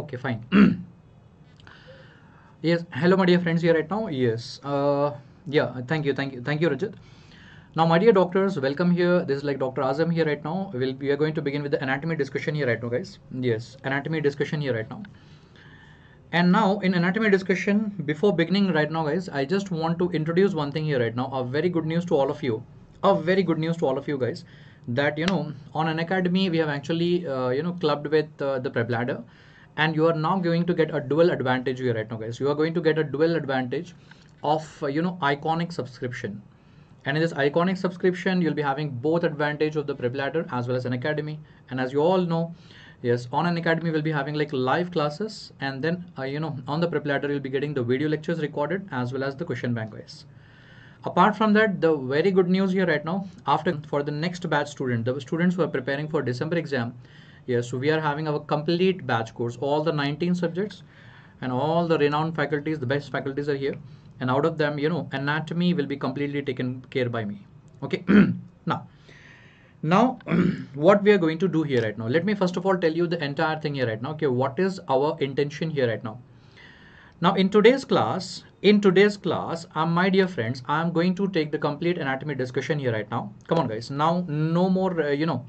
okay fine yes hello my dear friends here right now yes uh, yeah thank you thank you thank you rajat now my dear doctors welcome here this is like dr azam here right now we'll, we are going to begin with the anatomy discussion here right now guys yes anatomy discussion here right now and now in anatomy discussion before beginning right now guys i just want to introduce one thing here right now a very good news to all of you a very good news to all of you guys that you know on an academy we have actually uh, you know clubbed with uh, the prebladder and you are now going to get a dual advantage here right now guys you are going to get a dual advantage of uh, you know iconic subscription and in this iconic subscription you'll be having both advantage of the prep ladder as well as an academy and as you all know yes on an academy we'll be having like live classes and then uh, you know on the prep ladder you'll be getting the video lectures recorded as well as the question bank guys apart from that the very good news here right now after for the next batch student the students who are preparing for december exam Yes, so we are having our complete batch course, all the 19 subjects and all the renowned faculties, the best faculties are here. And out of them, you know, anatomy will be completely taken care by me. Okay, now, now what we are going to do here right now. Let me first of all tell you the entire thing here right now. Okay, what is our intention here right now? Now in today's class, in today's class, um, my dear friends, I am going to take the complete anatomy discussion here right now. Come on guys, now no more, uh, you know,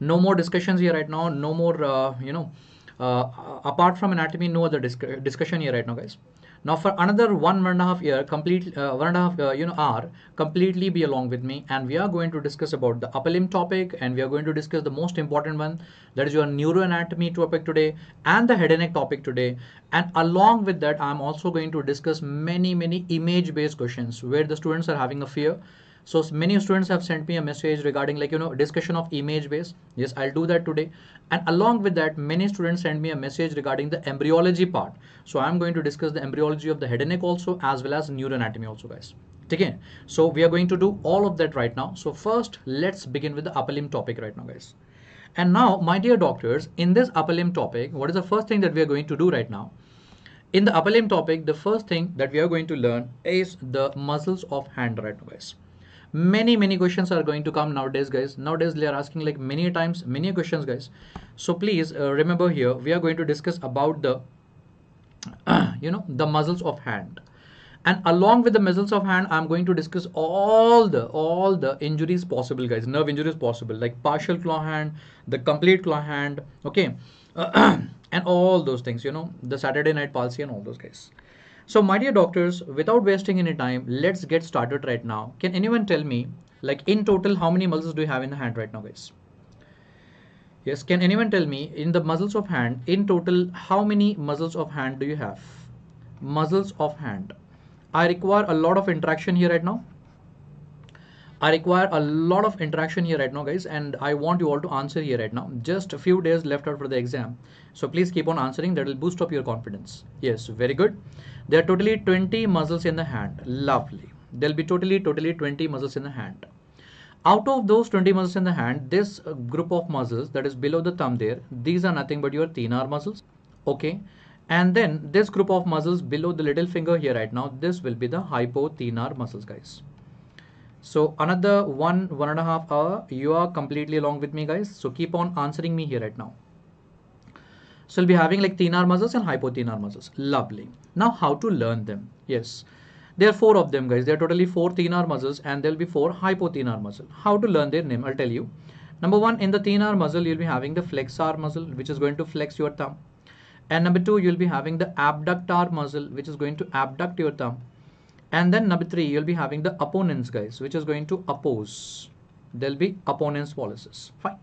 no more discussions here right now no more uh, you know uh, apart from anatomy no other disc discussion here right now guys now for another one and a half year complete uh, one and a half uh, you know hour completely be along with me and we are going to discuss about the upper limb topic and we are going to discuss the most important one that is your neuroanatomy topic today and the head and neck topic today and along with that i'm also going to discuss many many image based questions where the students are having a fear so many students have sent me a message regarding like you know discussion of image base yes i'll do that today and along with that many students send me a message regarding the embryology part so i'm going to discuss the embryology of the head and neck also as well as neuroanatomy also guys Okay. so we are going to do all of that right now so first let's begin with the upper limb topic right now guys and now my dear doctors in this upper limb topic what is the first thing that we are going to do right now in the upper limb topic the first thing that we are going to learn is the muscles of hand right now guys many many questions are going to come nowadays guys nowadays they are asking like many times many questions guys so please uh, remember here we are going to discuss about the you know the muscles of hand and along with the muscles of hand i'm going to discuss all the all the injuries possible guys nerve injuries possible like partial claw hand the complete claw hand okay uh, and all those things you know the saturday night palsy and all those guys so my dear doctors, without wasting any time, let's get started right now. Can anyone tell me like in total how many muscles do you have in the hand right now guys? Yes, can anyone tell me in the muscles of hand in total how many muscles of hand do you have? Muscles of hand. I require a lot of interaction here right now I require a lot of interaction here right now guys and I want you all to answer here right now. Just a few days left out for the exam. So please keep on answering that will boost up your confidence. Yes, very good. There are totally 20 muscles in the hand. Lovely. There'll be totally totally 20 muscles in the hand. Out of those 20 muscles in the hand, this uh, group of muscles that is below the thumb there, these are nothing but your thenar muscles. Okay. And then this group of muscles below the little finger here right now, this will be the hypothenar muscles guys so another one, one and a half hour, you are completely along with me guys. So keep on answering me here right now. So we'll be having like thenar muscles and hypothenar muscles. Lovely. Now how to learn them. Yes. There are four of them guys. There are totally four thenar muscles and there'll be four hypothenar muscle. How to learn their name? I'll tell you. Number one, in the thenar muscle, you'll be having the flexor muscle, which is going to flex your thumb. And number two, you'll be having the abductor muscle, which is going to abduct your thumb and then number three you'll be having the opponents guys which is going to oppose there'll be opponents policies fine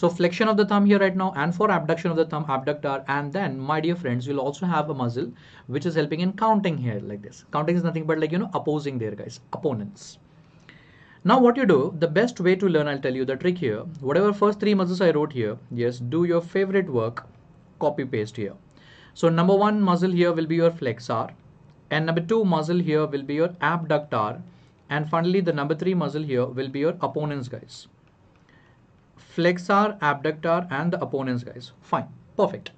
so flexion of the thumb here right now and for abduction of the thumb abductor and then my dear friends you'll also have a muscle which is helping in counting here like this counting is nothing but like you know opposing there guys opponents now what you do the best way to learn i'll tell you the trick here whatever first three muscles i wrote here yes do your favorite work copy paste here so number one muscle here will be your flexor and number two muscle here will be your abductor. And finally, the number three muscle here will be your opponents, guys. Flexor, abductor, and the opponents, guys. Fine. Perfect.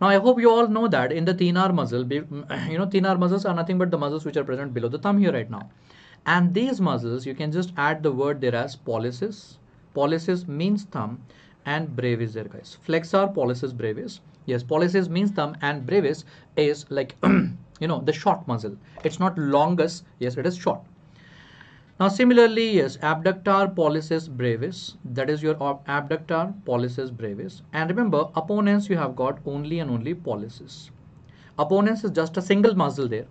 Now, I hope you all know that in the thenar muscle, you know, thenar muscles are nothing but the muscles which are present below the thumb here right now. And these muscles, you can just add the word there as pollicis. Pollicis means thumb and brevis there, guys. Flexor, pollicis, brevis. Yes, pollicis means thumb and brevis is like you know the short muscle it's not longus yes it is short now similarly yes abductor pollicis brevis that is your abductor pollicis brevis and remember opponents you have got only and only pollicis opponents is just a single muscle there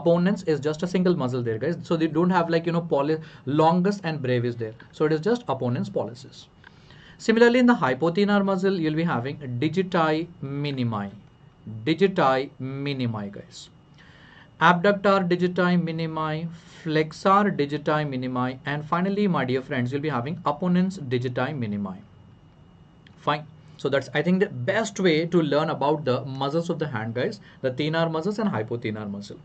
opponents is just a single muscle there guys so they don't have like you know longest longus and brevis there so it is just opponents pollicis similarly in the hypothenar muscle you'll be having digiti minimi digiti minimi guys abductor digiti minimi, flexor digiti minimi, and finally, my dear friends, you'll be having opponents digiti minimi. Fine. So that's, I think, the best way to learn about the muscles of the hand, guys, the thenar muscles and hypothenar muscle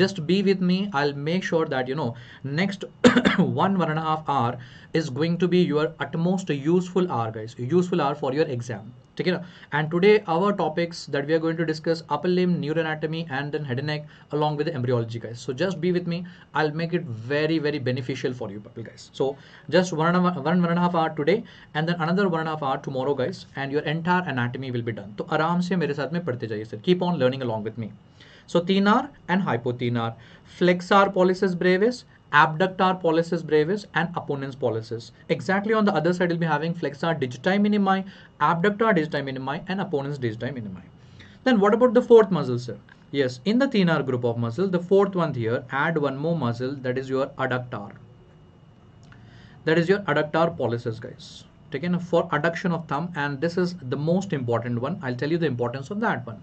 just be with me i'll make sure that you know next one one and a half hour is going to be your utmost useful hour guys useful hour for your exam Take it. And today our topics that we are going to discuss upper limb neuroanatomy and then head and neck along with embryology guys so just be with me i'll make it very very beneficial for you people guys so just one and a, one, one and a half hour today and then another one and a half hour tomorrow guys and your entire anatomy will be done So आराम से मेरे साथ में पढ़ते जाइए sir along with me so thenar and hypothenar. Flexor pollicis brevis, abductor pollicis brevis and opponens pollicis. Exactly on the other side, you'll be having flexor digiti minimi, abductor digiti minimi and opponens digiti minimi. Then what about the fourth muscle, sir? Yes, in the thenar group of muscle, the fourth one here, add one more muscle, that is your adductor. That is your adductor pollicis, guys. Taken for adduction of thumb and this is the most important one. I'll tell you the importance of that one.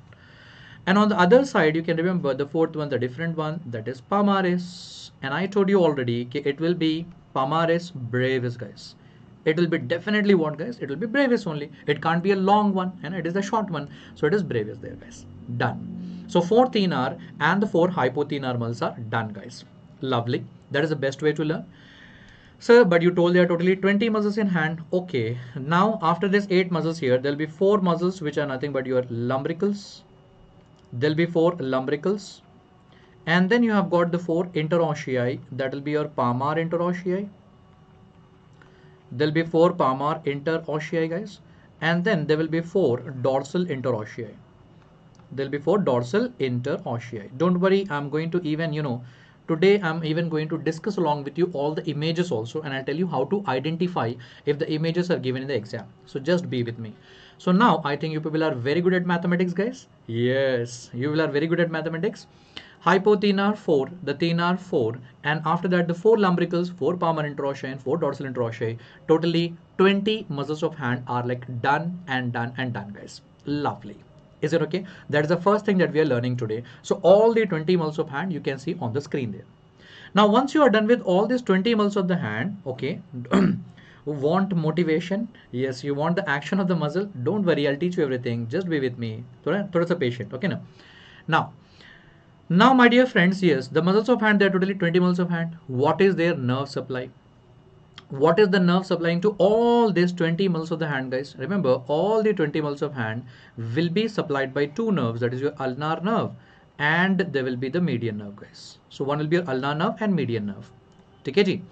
And on the other side, you can remember the fourth one, the different one, that is Palmares. And I told you already, it will be Palmares Braves, guys. It will be definitely what, guys? It will be Braves only. It can't be a long one, and it is the short one. So it is Braves there, guys. Done. So four thenar and the four hypothenormals are done, guys. Lovely. That is the best way to learn. Sir, but you told there are totally 20 muscles in hand. Okay. Now, after this 8 muscles here, there will be 4 muscles which are nothing but your lumbricals there'll be four lumbricals and then you have got the four interossei that will be your palmar interossei there'll be four palmar interossei guys and then there will be four dorsal interossei there'll be four dorsal interossei don't worry i'm going to even you know today i'm even going to discuss along with you all the images also and i'll tell you how to identify if the images are given in the exam so just be with me so now I think you people are very good at mathematics, guys. Yes, you people are very good at mathematics. Hypothenar 4, the thenar 4, and after that the 4 lumbricals, 4 permanent rochae and 4 dorsal rochae. Totally 20 muscles of hand are like done and done and done, guys. Lovely. Is it okay? That is the first thing that we are learning today. So all the 20 muscles of hand you can see on the screen there. Now once you are done with all these 20 muscles of the hand, okay, want motivation yes you want the action of the muscle don't worry i'll teach you everything just be with me thoda sa patient okay now now now my dear friends yes the muscles of hand they are totally 20 muscles of hand what is their nerve supply what is the nerve supplying to all these 20 muscles of the hand guys remember all the 20 muscles of hand will be supplied by two nerves that is your ulnar nerve and there will be the median nerve guys so one will be your ulnar nerve and median nerve Take it easy.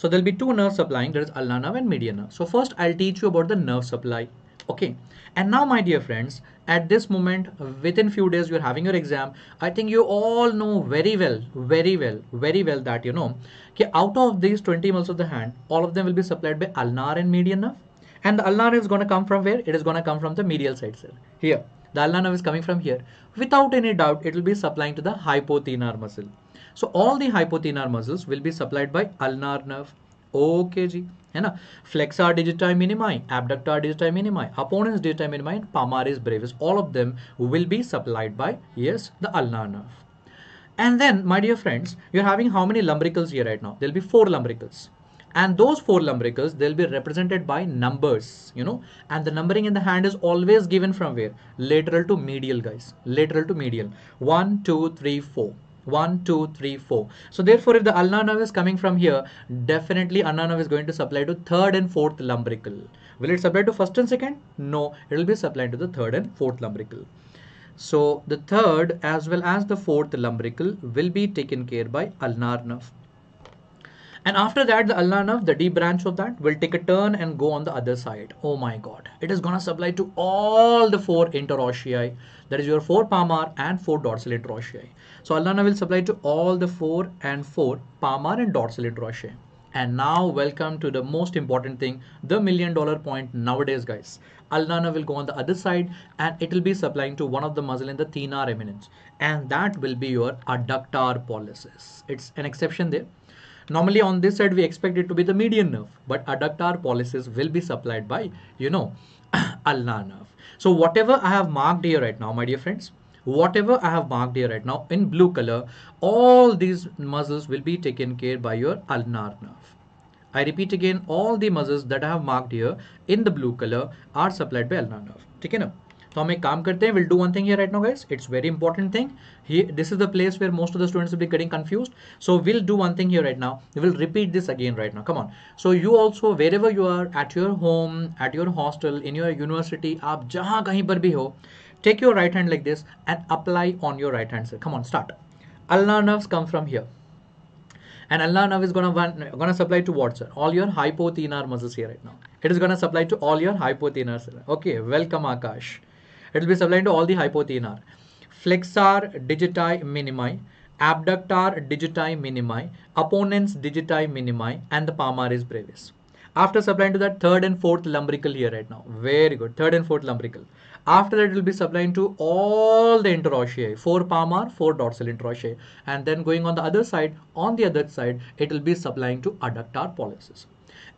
So there'll be two nerves supplying, there is ulnar nerve and median nerve. So first I'll teach you about the nerve supply. Okay. And now my dear friends, at this moment, within few days you're having your exam. I think you all know very well, very well, very well that you know, okay, out of these 20 muscles of the hand, all of them will be supplied by ulnar and median nerve. And the ulnar is going to come from where? It is going to come from the medial side, sir. Here. The ulnar nerve is coming from here. Without any doubt, it will be supplying to the hypothenar muscle. So all the hypothenar muscles will be supplied by ulnar nerve. Okay, ji. है ना flexor digiti minimi, abductor digiti minimi, opponens digiti minimi, and palmaris brevis. All of them will be supplied by yes the ulnar nerve. And then, my dear friends, you're having how many lumbricals here right now? There'll be four lumbricals. And those four lumbricals, they'll be represented by numbers, you know. And the numbering in the hand is always given from where? Lateral to medial, guys. Lateral to medial. One, two, three, four. 1 2 3 4 so therefore if the ulnar nerve is coming from here definitely ulnar nerve is going to supply to third and fourth lumbrical will it supply to first and second no it will be supplied to the third and fourth lumbrical so the third as well as the fourth lumbrical will be taken care by ulnar nerve and after that the ulnar nerve the deep branch of that will take a turn and go on the other side oh my god it is gonna supply to all the four interossei that is your four palmar and four dorsal interossei so Aldana will supply to all the 4 and 4 Palmar and dorsal slate And now welcome to the most important thing, the million dollar point nowadays guys. Alnana will go on the other side and it will be supplying to one of the muscle in the Thina remnants. And that will be your adductor pollicis. It's an exception there. Normally on this side we expect it to be the median nerve, but adductor pollicis will be supplied by, you know, ulnar nerve. So whatever I have marked here right now, my dear friends, whatever I have marked here right now in blue color, all these muscles will be taken care by your ulnar nerve. I repeat again, all the muscles that I have marked here in the blue color are supplied by ulnar nerve. So, we will do one thing here right now guys. It's very important thing. this is the place where most of the students will be getting confused. So, we'll do one thing here right now. We will repeat this again right now. Come on. So, you also, wherever you are, at your home, at your hostel, in your university, you are Take your right hand like this and apply on your right hand So Come on, start. Ulnar nerves come from here. And ulnar nerve is gonna one, gonna supply to what sir? All your hypothenar muscles here right now. It is gonna supply to all your hypothenar. Sir. Okay, welcome Akash. It will be supplying to all the hypothenar. Flexor digiti minimi, abductor digiti minimi, opponents digiti minimi, and the palmaris brevis after supplying to that third and fourth lumbrical here right now very good third and fourth lumbrical after that, it will be supplying to all the interossei, four palmar, four dorsal interossei. And then going on the other side, on the other side, it will be supplying to adductor pollicis.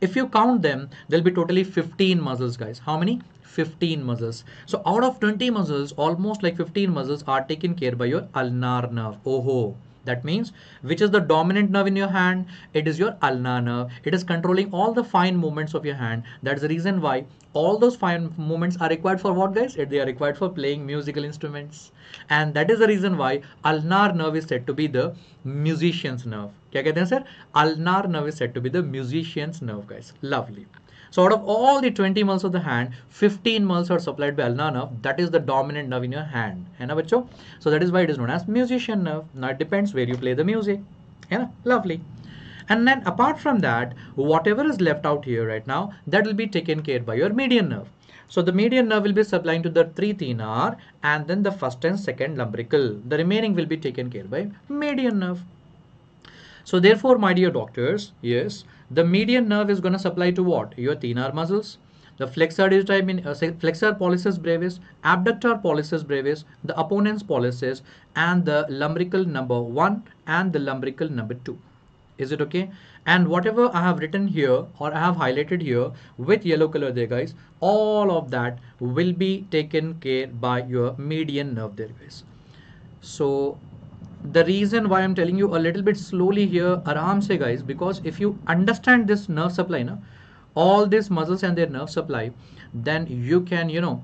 If you count them, there'll be totally 15 muscles, guys. How many? 15 muscles. So out of 20 muscles, almost like 15 muscles are taken care by your ulnar nerve. Oh, that means which is the dominant nerve in your hand it is your ulnar nerve it is controlling all the fine movements of your hand that's the reason why all those fine movements are required for what guys they are required for playing musical instruments and that is the reason why ulnar nerve is said to be the musician's nerve kya kehte hain sir ulnar nerve is said to be the musician's nerve guys lovely so out of all the 20 muscles of the hand, 15 muscles are supplied by ulnar nerve. That is the dominant nerve in your hand. Hai na bacho? So that is why it is known as musician nerve. Now it depends where you play the music. Hai Lovely. And then apart from that, whatever is left out here right now, that will be taken care by your median nerve. So the median nerve will be supplying to the 3 thenar and then the first and second lumbrical. The remaining will be taken care by median nerve. So therefore, my dear doctors, yes, the median nerve is going to supply to what? Your thenar muscles. The flexor is I uh, flexor pollicis brevis, abductor pollicis brevis, the opponent's pollicis, and the lumbrical number 1 and the lumbrical number 2 is it okay and whatever i have written here or i have highlighted here with yellow color there guys all of that will be taken care by your median nerve there guys so the reason why I'm telling you a little bit slowly here, aram se guys, because if you understand this nerve supply, na, all these muscles and their nerve supply, then you can, you know,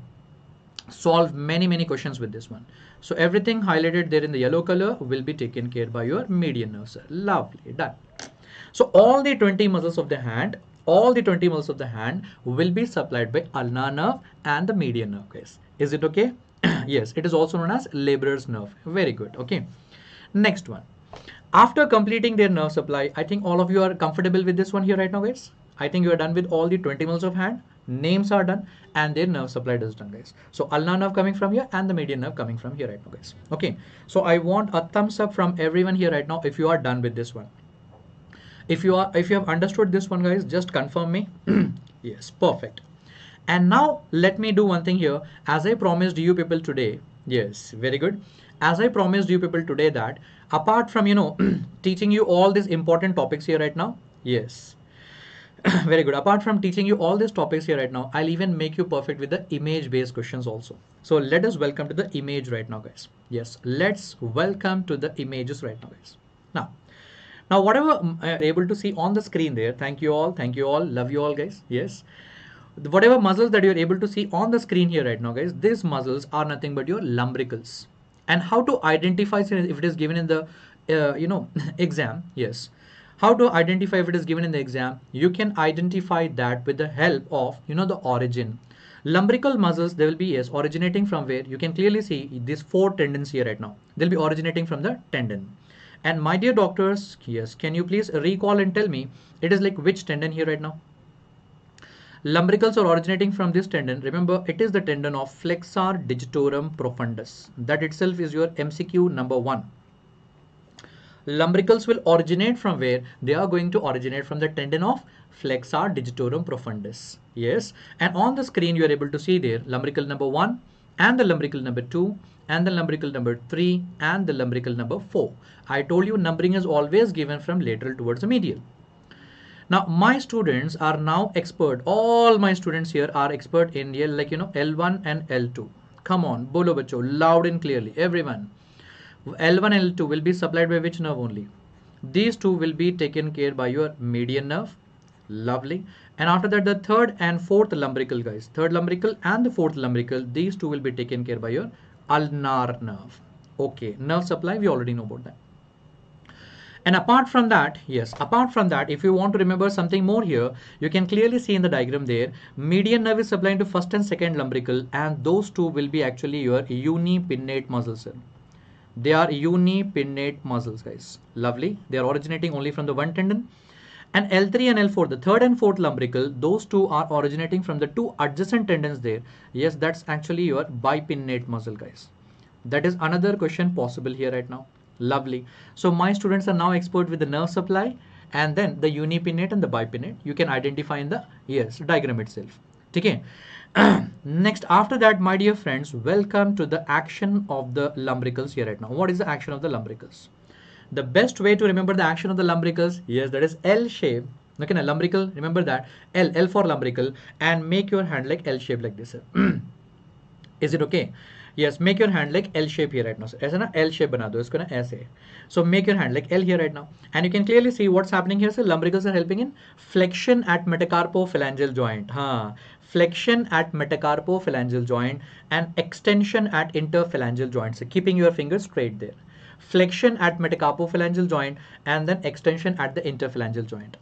solve many, many questions with this one. So everything highlighted there in the yellow color will be taken care by your median nerve Lovely, done. So all the 20 muscles of the hand, all the 20 muscles of the hand will be supplied by ulnar nerve and the median nerve, guys. Is it okay? yes, it is also known as laborer's nerve. Very good, okay. Next one. After completing their nerve supply, I think all of you are comfortable with this one here right now, guys. I think you are done with all the 20 moles of hand. Names are done and their nerve supply is done, guys. So ulnar nerve coming from here and the median nerve coming from here right now, guys. Okay. So I want a thumbs up from everyone here right now if you are done with this one. If you are, if you have understood this one, guys, just confirm me. yes, perfect. And now let me do one thing here. As I promised you people today, yes, very good as I promised you people today that apart from, you know, teaching you all these important topics here right now, yes, very good apart from teaching you all these topics here right now i'll even make you perfect with the image based questions also so let us welcome to the image right now guys yes let's welcome to the images right now guys now now whatever i'm mm, uh, able to see on the screen there thank you all thank you all love you all guys yes whatever muscles that you're able to see on the screen here right now guys these muscles are nothing but your lumbricals and how to identify if it is given in the uh, you know exam yes how to identify if it is given in the exam you can identify that with the help of you know the origin lumbrical muscles they will be yes originating from where you can clearly see these four tendons here right now they'll be originating from the tendon and my dear doctors yes can you please recall and tell me it is like which tendon here right now Lumbricals are originating from this tendon. Remember, it is the tendon of flexor digitorum profundus. That itself is your MCQ number one. Lumbricals will originate from where? They are going to originate from the tendon of flexor digitorum profundus. Yes. And on the screen, you are able to see there lumbrical number one and the lumbrical number two and the lumbrical number 3 and the lumbrical number 4. I told you numbering is always given from lateral towards the medial now my students are now expert all my students here are expert in like you know l1 and l2 come on bolo bacho loud and clearly everyone l1 and l2 will be supplied by which nerve only these two will be taken care by your median nerve lovely and after that the third and fourth lumbrical guys third lumbrical and the fourth lumbrical these two will be taken care by your ulnar nerve okay nerve supply we already know about that and apart from that, yes, apart from that, if you want to remember something more here, you can clearly see in the diagram there, median nerve is supplying to first and second lumbrical and those two will be actually your unipinnate muscles. They are unipinnate muscles, guys. Lovely. They are originating only from the one tendon. And L3 and L4, the third and fourth lumbrical, those two are originating from the two adjacent tendons there. Yes, that's actually your bipinnate muscle, guys. That is another question possible here right now. Lovely. So my students are now expert with the nerve supply and then the unipinnate and the bipinnate you can identify in the yes diagram itself. Okay. Next, after that, my dear friends, welcome to the action of the lumbricals here right now. What is the action of the lumbricals? The best way to remember the action of the lumbricals, yes, that is L shape. Okay, now lumbrical, remember that L, L for lumbrical, and make your hand like L shape like this. is it okay? yes make your hand like l shape here right now So, an l shape bana do, gonna essay so make your hand like l here right now and you can clearly see what's happening here so lumbricals are helping in flexion at metacarpophalangeal joint huh flexion at metacarpophalangeal joint and extension at interphalangeal joint so keeping your fingers straight there flexion at metacarpophalangeal joint and then extension at the interphalangeal joint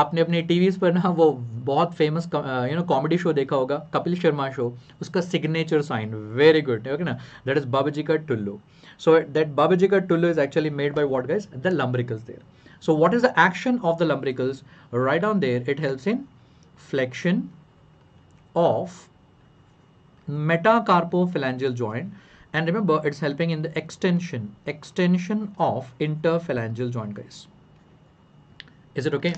आपने अपने T पर ना वो बहुत famous you know comedy show देखा होगा Kapil Sharma show उसका signature sign very good okay ना दैट इज़ बाबा जी का टुल्लू सो दैट बाबा जी का टुल्लू is actually made by what guys the lumbricals there so what is the action of the lumbricals right on there it helps in flexion of phalangeal joint and remember it's helping in the extension extension of inter फिलेंजियल joint guys is it okay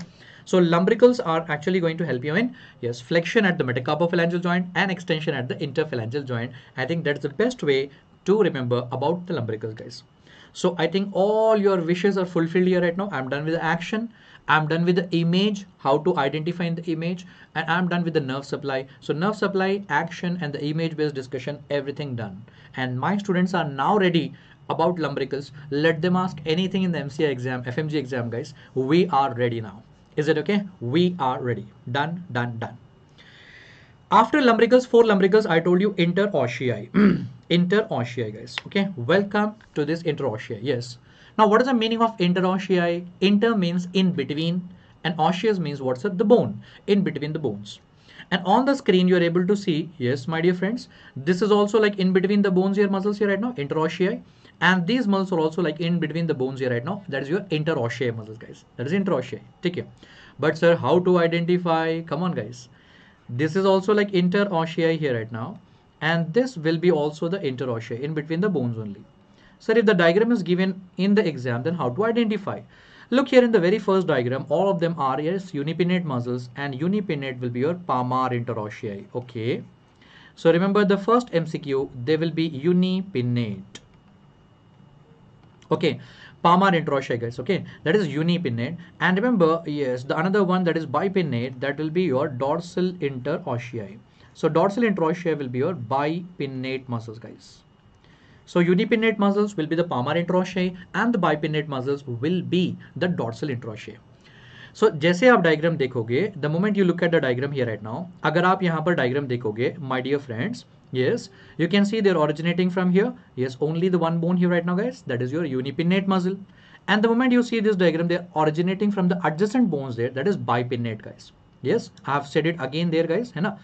So lumbricals are actually going to help you in, yes, flexion at the metacarpophalangeal joint and extension at the interphalangeal joint. I think that's the best way to remember about the lumbricals, guys. So I think all your wishes are fulfilled here right now. I'm done with the action. I'm done with the image, how to identify the image, and I'm done with the nerve supply. So nerve supply, action, and the image-based discussion, everything done. And my students are now ready about lumbricals. Let them ask anything in the MCI exam, FMG exam, guys. We are ready now. Is it okay? We are ready. Done, done, done. After lumbricals, four lumbricals, I told you interossei. interossei, guys. Okay. Welcome to this interossei. Yes. Now, what is the meaning of interossei? Inter means in between and osseous means what's it? The bone. In between the bones. And on the screen, you're able to see, yes, my dear friends, this is also like in between the bones here, muscles here right now, interossei and these muscles are also like in between the bones here right now that is your interosseous muscles guys that is interosseous take care but sir how to identify come on guys this is also like interosseous here right now and this will be also the interosseous in between the bones only sir if the diagram is given in the exam then how to identify look here in the very first diagram all of them are yes unipinnate muscles and unipinnate will be your palmar interosseous okay so remember the first mcq they will be unipinnate okay permanent guys. okay that is unipinnate and remember yes the another one that is bipinnate that will be your dorsal interossei so dorsal interossei will be your bipinnate muscles guys so unipinnate muscles will be the palmar interossei and the bipinnate muscles will be the dorsal interossei so so, जैसे आप diagram देखोगे the moment you look at the diagram here right now अगर आप यहां पर diagram देखोगे my dear friends yes you can see there originating from here yes only the one bone here right now guys that is your unipinnate muscle and the moment you see this diagram there originating from the adjacent bones there that is bipinnate guys yes I have said it again there guys है ना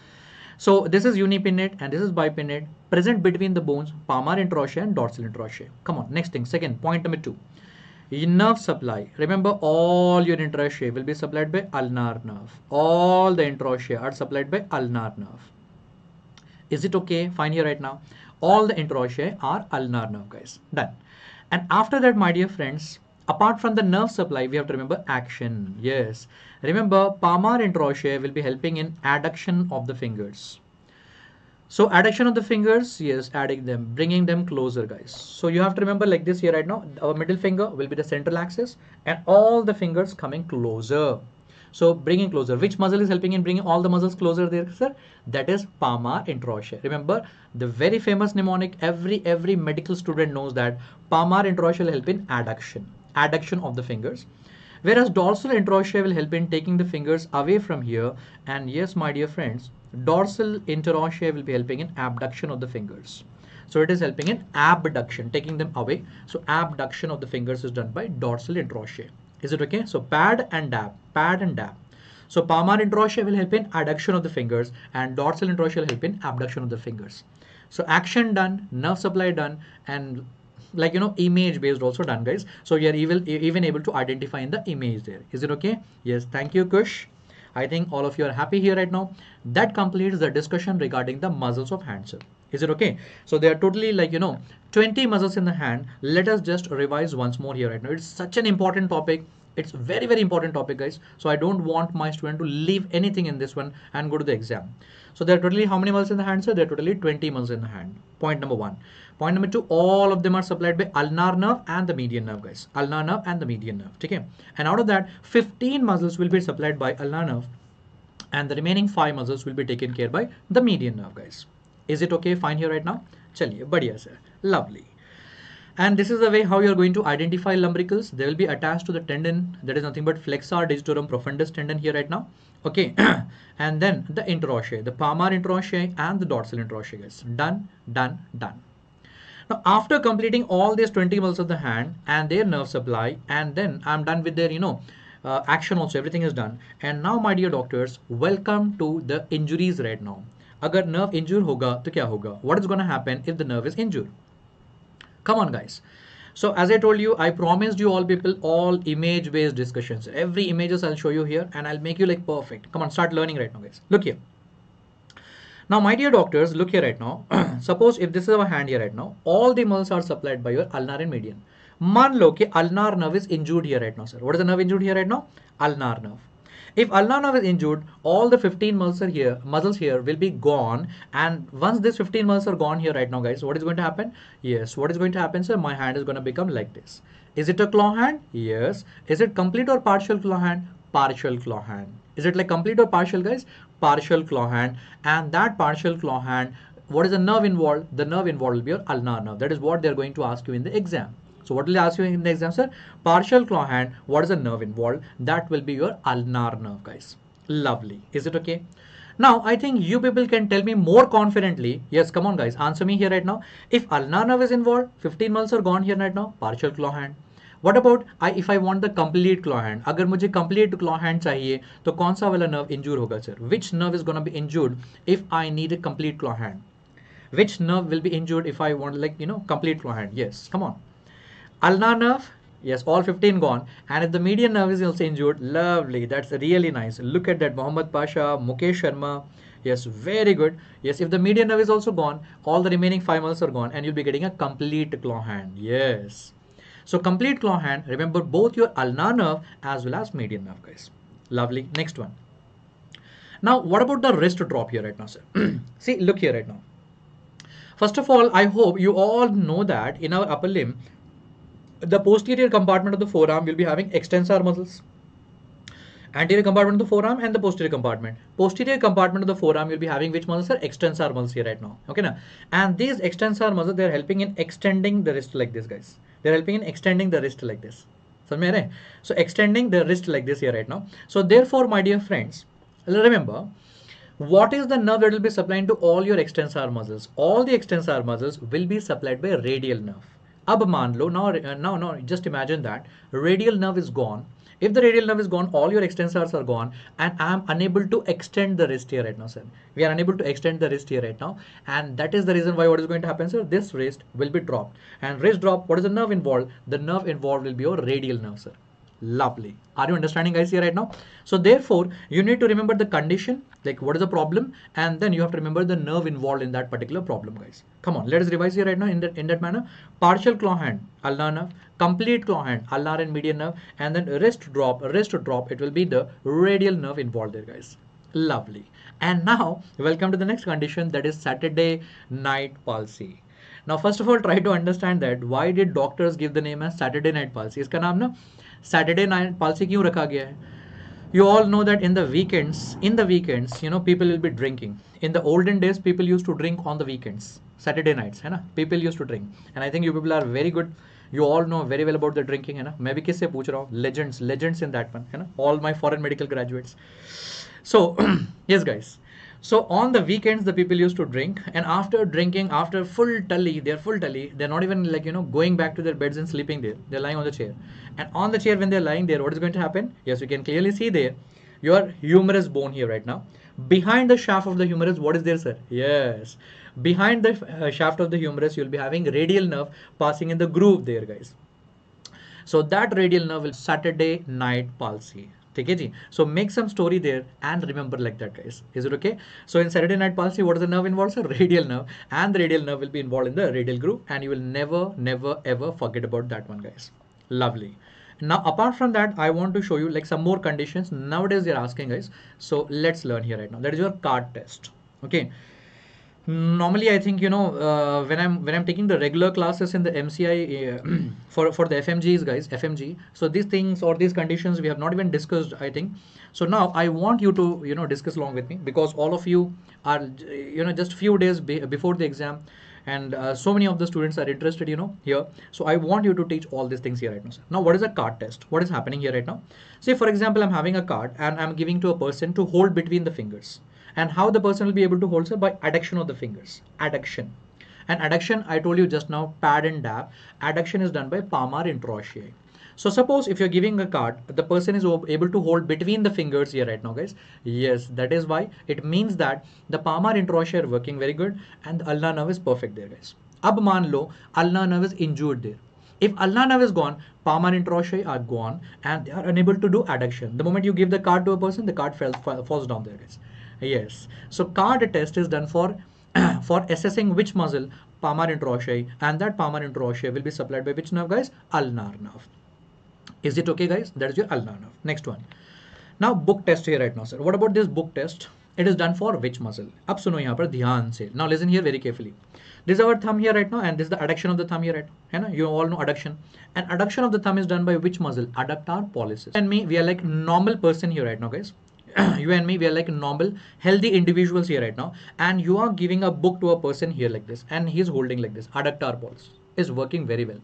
so this is unipinnate and this is bipinnate present between the bones palmar interossei and dorsal interossei come on next thing second point number two Enough supply remember all your interosseous will be supplied by ulnar nerve all the interosseous are supplied by ulnar nerve is it okay fine here right now all the interosseous are ulnar nerve guys done and after that my dear friends apart from the nerve supply we have to remember action yes remember palmar interosseous will be helping in adduction of the fingers so adduction of the fingers, yes, adding them, bringing them closer, guys. So you have to remember like this here right now, our middle finger will be the central axis and all the fingers coming closer. So bringing closer, which muscle is helping in bringing all the muscles closer there, sir? That is palmar interossea. Remember the very famous mnemonic, every, every medical student knows that palmar interossea will help in adduction, adduction of the fingers whereas dorsal interossea will help in taking the fingers away from here and yes my dear friends dorsal interossea will be helping in abduction of the fingers. So it is helping in abduction, taking them away. So abduction of the fingers is done by dorsal interossea. Is it okay? So pad and dab, pad and dab. So palmar interossea will help in adduction of the fingers and dorsal interossea will help in abduction of the fingers. So action done, nerve supply done and like you know image based also done guys so you are even even able to identify in the image there is it okay yes thank you kush I think all of you are happy here right now. That completes the discussion regarding the muscles of hand, sir. Is it okay? So there are totally like, you know, 20 muscles in the hand. Let us just revise once more here right now. It's such an important topic it's very very important topic guys so i don't want my student to leave anything in this one and go to the exam so there are totally how many muscles in the hand sir there are totally 20 muscles in the hand point number one Point number two, all of them are supplied by ulnar nerve and the median nerve guys ulnar nerve and the median nerve okay. and out of that 15 muscles will be supplied by ulnar nerve and the remaining five muscles will be taken care by the median nerve guys is it okay fine here right now Chaliye, बढ़िया sir, lovely and this is the way how you are going to identify lumbricals they will be attached to the tendon that is nothing but flexor digitorum profundus tendon here right now okay and then the interossei, the palmar interosseus and the dorsal interosseus guys done done done now, after completing all these 20 muscles of the hand and their nerve supply, and then I'm done with their, you know, uh, action also, everything is done. And now, my dear doctors, welcome to the injuries right now. अगर nerve injure होगा तो क्या होगा What is going to happen if the nerve is injured? come on guys so as i told you i promised you all people all image based discussions every images i'll show you here and i'll make you like perfect come on start learning right now guys look here now, my dear doctors, look here right now. Suppose if this is our hand here right now, all the muscles are supplied by your ulnar and median. Man लो ulnar nerve is injured here right now, sir. What is the nerve injured here right now? Ulnar nerve. If ulnar nerve is injured, all the 15 muscles here, muscles here will be gone. And once these 15 muscles are gone here right now, guys, what is going to happen? Yes, what is going to happen, sir? My hand is going to become like this. Is it a claw hand? Yes. Is it complete or partial claw hand? Partial claw hand. Is it like complete or partial, guys? partial claw hand and that partial claw hand what is the nerve involved the nerve involved will be your ulnar nerve that is what they're going to ask you in the exam so what will they ask you in the exam sir partial claw hand what is the nerve involved that will be your ulnar nerve guys lovely is it okay now i think you people can tell me more confidently yes come on guys answer me here right now if ulnar nerve is involved 15 months are gone here right now partial claw hand what about if I want the complete claw hand? Hand अगर मुझे complete claw hand चाहिए तो कौन सा वाला nerve injured होगा Which nerve is going to be injured if I need a complete claw hand? which nerve will be injured if I want like you know complete claw hand yes come on ulnar nerve yes all 15 gone and if the median nerve is also injured lovely that's really nice look at that Muhammad Pasha Mukesh Sharma yes very good yes if the median nerve is also gone all the remaining five muscles are gone and you'll be getting a complete claw hand yes so complete claw hand, remember both your ulnar nerve as well as median nerve guys. Lovely. Next one. Now, what about the wrist drop here right now, sir? See, look here right now. First of all, I hope you all know that in our upper limb, the posterior compartment of the forearm will be having extensor muscles. Anterior compartment of the forearm and the posterior compartment. Posterior compartment of the forearm will be having which muscles are extensor muscles here right now. Okay, now, and these extensor muscles they are helping in extending the wrist like this, guys they're helping in extending the wrist like this so extending the wrist like this here right now so therefore my dear friends remember what is the nerve that will be supplying to all your extensor muscles all the extensor muscles will be supplied by radial nerve ab manlo. now now now just imagine that radial nerve is gone if the radial nerve is gone, all your extensors are gone and I am unable to extend the wrist here right now, sir. We are unable to extend the wrist here right now. And that is the reason why what is going to happen, sir, this wrist will be dropped. And wrist drop, what is the nerve involved? The nerve involved will be your radial nerve, sir. Lovely. Are you understanding guys here right now? So therefore, you need to remember the condition, like what is the problem? And then you have to remember the nerve involved in that particular problem, guys. Come on, let us revise here right now in that, in that manner. Partial claw hand, ulnar nerve. Complete claw hand, ulnar and median nerve. And then wrist drop, wrist drop, it will be the radial nerve involved there, guys. Lovely. And now, welcome to the next condition that is Saturday night palsy. Now, first of all, try to understand that why did doctors give the name as Saturday night palsy? इसका naam na. Saturday night palsy क्यों रखा गया है you all know that in the weekends in the weekends you know people will be drinking in the olden days people use to drink on the weekends Saturday nights है ना people use to drink and I think you people are very good you all know very well about the drinking है ना मैं भी किससे पूछ रहा हूँ legends legends in that one है ना all my foreign medical graduates so yes guys So on the weekends, the people used to drink, and after drinking, after full tully, they're full tully, they're not even like you know going back to their beds and sleeping there. They're lying on the chair, and on the chair when they're lying there, what is going to happen? Yes, you can clearly see there, your humerus bone here right now. Behind the shaft of the humerus, what is there, sir? Yes, behind the uh, shaft of the humerus, you'll be having radial nerve passing in the groove there, guys. So that radial nerve will Saturday night palsy. So make some story there and remember like that guys. Is it okay? So in Saturday night palsy, what is the nerve involved So radial nerve and the radial nerve will be involved in the radial groove and you will never never ever forget about that one guys lovely now apart from that i want to show you like some more conditions nowadays they're asking guys so let's learn here right now that is your card test okay normally i think you know uh, when i'm when i'm taking the regular classes in the mci uh, for for the fmgs guys fmg so these things or these conditions we have not even discussed i think so now i want you to you know discuss along with me because all of you are you know just few days be before the exam and uh, so many of the students are interested you know here so i want you to teach all these things here right now now what is a card test what is happening here right now say for example i'm having a card and i'm giving to a person to hold between the fingers and how the person will be able to hold it by adduction of the fingers adduction and adduction i told you just now pad and dab adduction is done by palmar interossei so suppose if you're giving a card, the person is able to hold between the fingers here right now, guys. Yes, that is why it means that the palmar interossei are working very good and the ulnar nerve is perfect there, guys. Ab man lo, ulnar nerve is injured there. If ulnar nerve is gone, palmar interossei are gone and they are unable to do adduction. The moment you give the card to a person, the card falls, falls down there, guys. Yes. So CARD test is done for for assessing which muscle palmar and that palmar will be supplied by which nerve guys? Ulnar nerve. Is it okay guys? That is your ulnar nerve. Next one. Now book test here right now sir. What about this book test? It is done for which muscle? अब सुनो यहाँ पर ध्यान Now listen here very carefully. This is our thumb here right now and this is the adduction of the thumb here right now. You, know, you all know adduction. And adduction of the thumb is done by which muscle? Adductor pollicis. And me, we are like normal person here right now guys. you and me we are like normal healthy individuals here right now and you are giving a book to a person here like this and he's holding like this adductor pols is working very well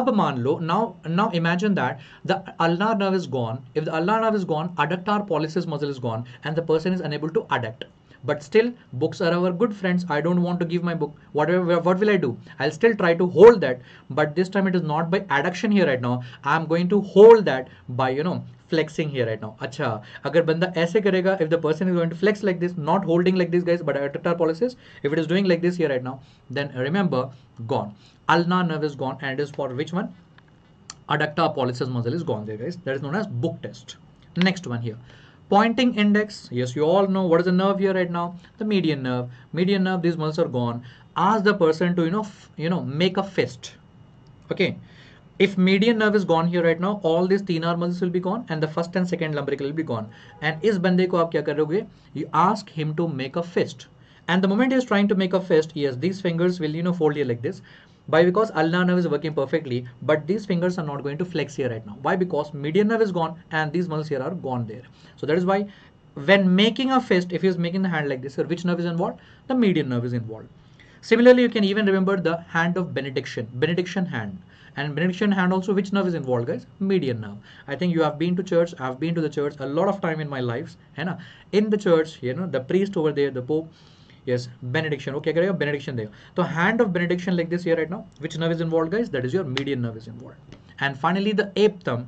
अब मान now now imagine that the the is gone. If the if the ulnar nerve is gone adductor is gone, and the person is unable to unable but still books are our good friends i don't want to give my book whatever what will i do i'll still try to hold that but this time it is not by adduction here right now i'm going to hold that by you know flexing here right now Acha. अगर if the person is going to flex like this not holding like this guys but adductor pollicis. if it is doing like this here right now then remember gone ulnar nerve is gone and it is for which one adductor pollicis muscle is gone there guys that is known as book test next one here pointing index yes you all know what is the nerve here right now the median nerve median nerve these muscles are gone ask the person to you know you know make a fist okay if median nerve is gone here right now all these three muscles will be gone and the first and second lumbrical will be gone and इस बंदे ko आप kya karoge? you ask him to make a fist and the moment he is trying to make a fist yes these fingers will you know fold here like this why because ulnar nerve is working perfectly but these fingers are not going to flex here right now why because median nerve is gone and these muscles here are gone there so that is why when making a fist if he is making the hand like this which nerve is involved the median nerve is involved similarly you can even remember the hand of benediction benediction hand and benediction hand also, which nerve is involved, guys? Median nerve. I think you have been to church. I've been to the church a lot of time in my life. And in the church, you know, the priest over there, the pope, yes, benediction. Okay, your benediction there. So hand of benediction like this here right now, which nerve is involved, guys? That is your median nerve is involved. And finally, the ape thumb.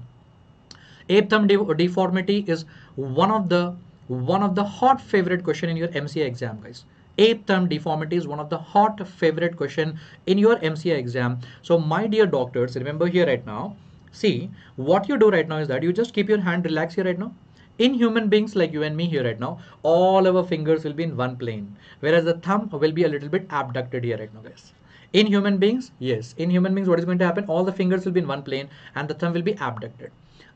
Ape thumb de deformity is one of the one of the hot favorite question in your MCA exam, guys ape thumb deformity is one of the hot favorite question in your MCI exam. So my dear doctors, remember here right now, see what you do right now is that you just keep your hand relaxed here right now in human beings like you and me here right now all our fingers will be in one plane whereas the thumb will be a little bit abducted here right now guys in human beings yes in human beings what is going to happen all the fingers will be in one plane and the thumb will be abducted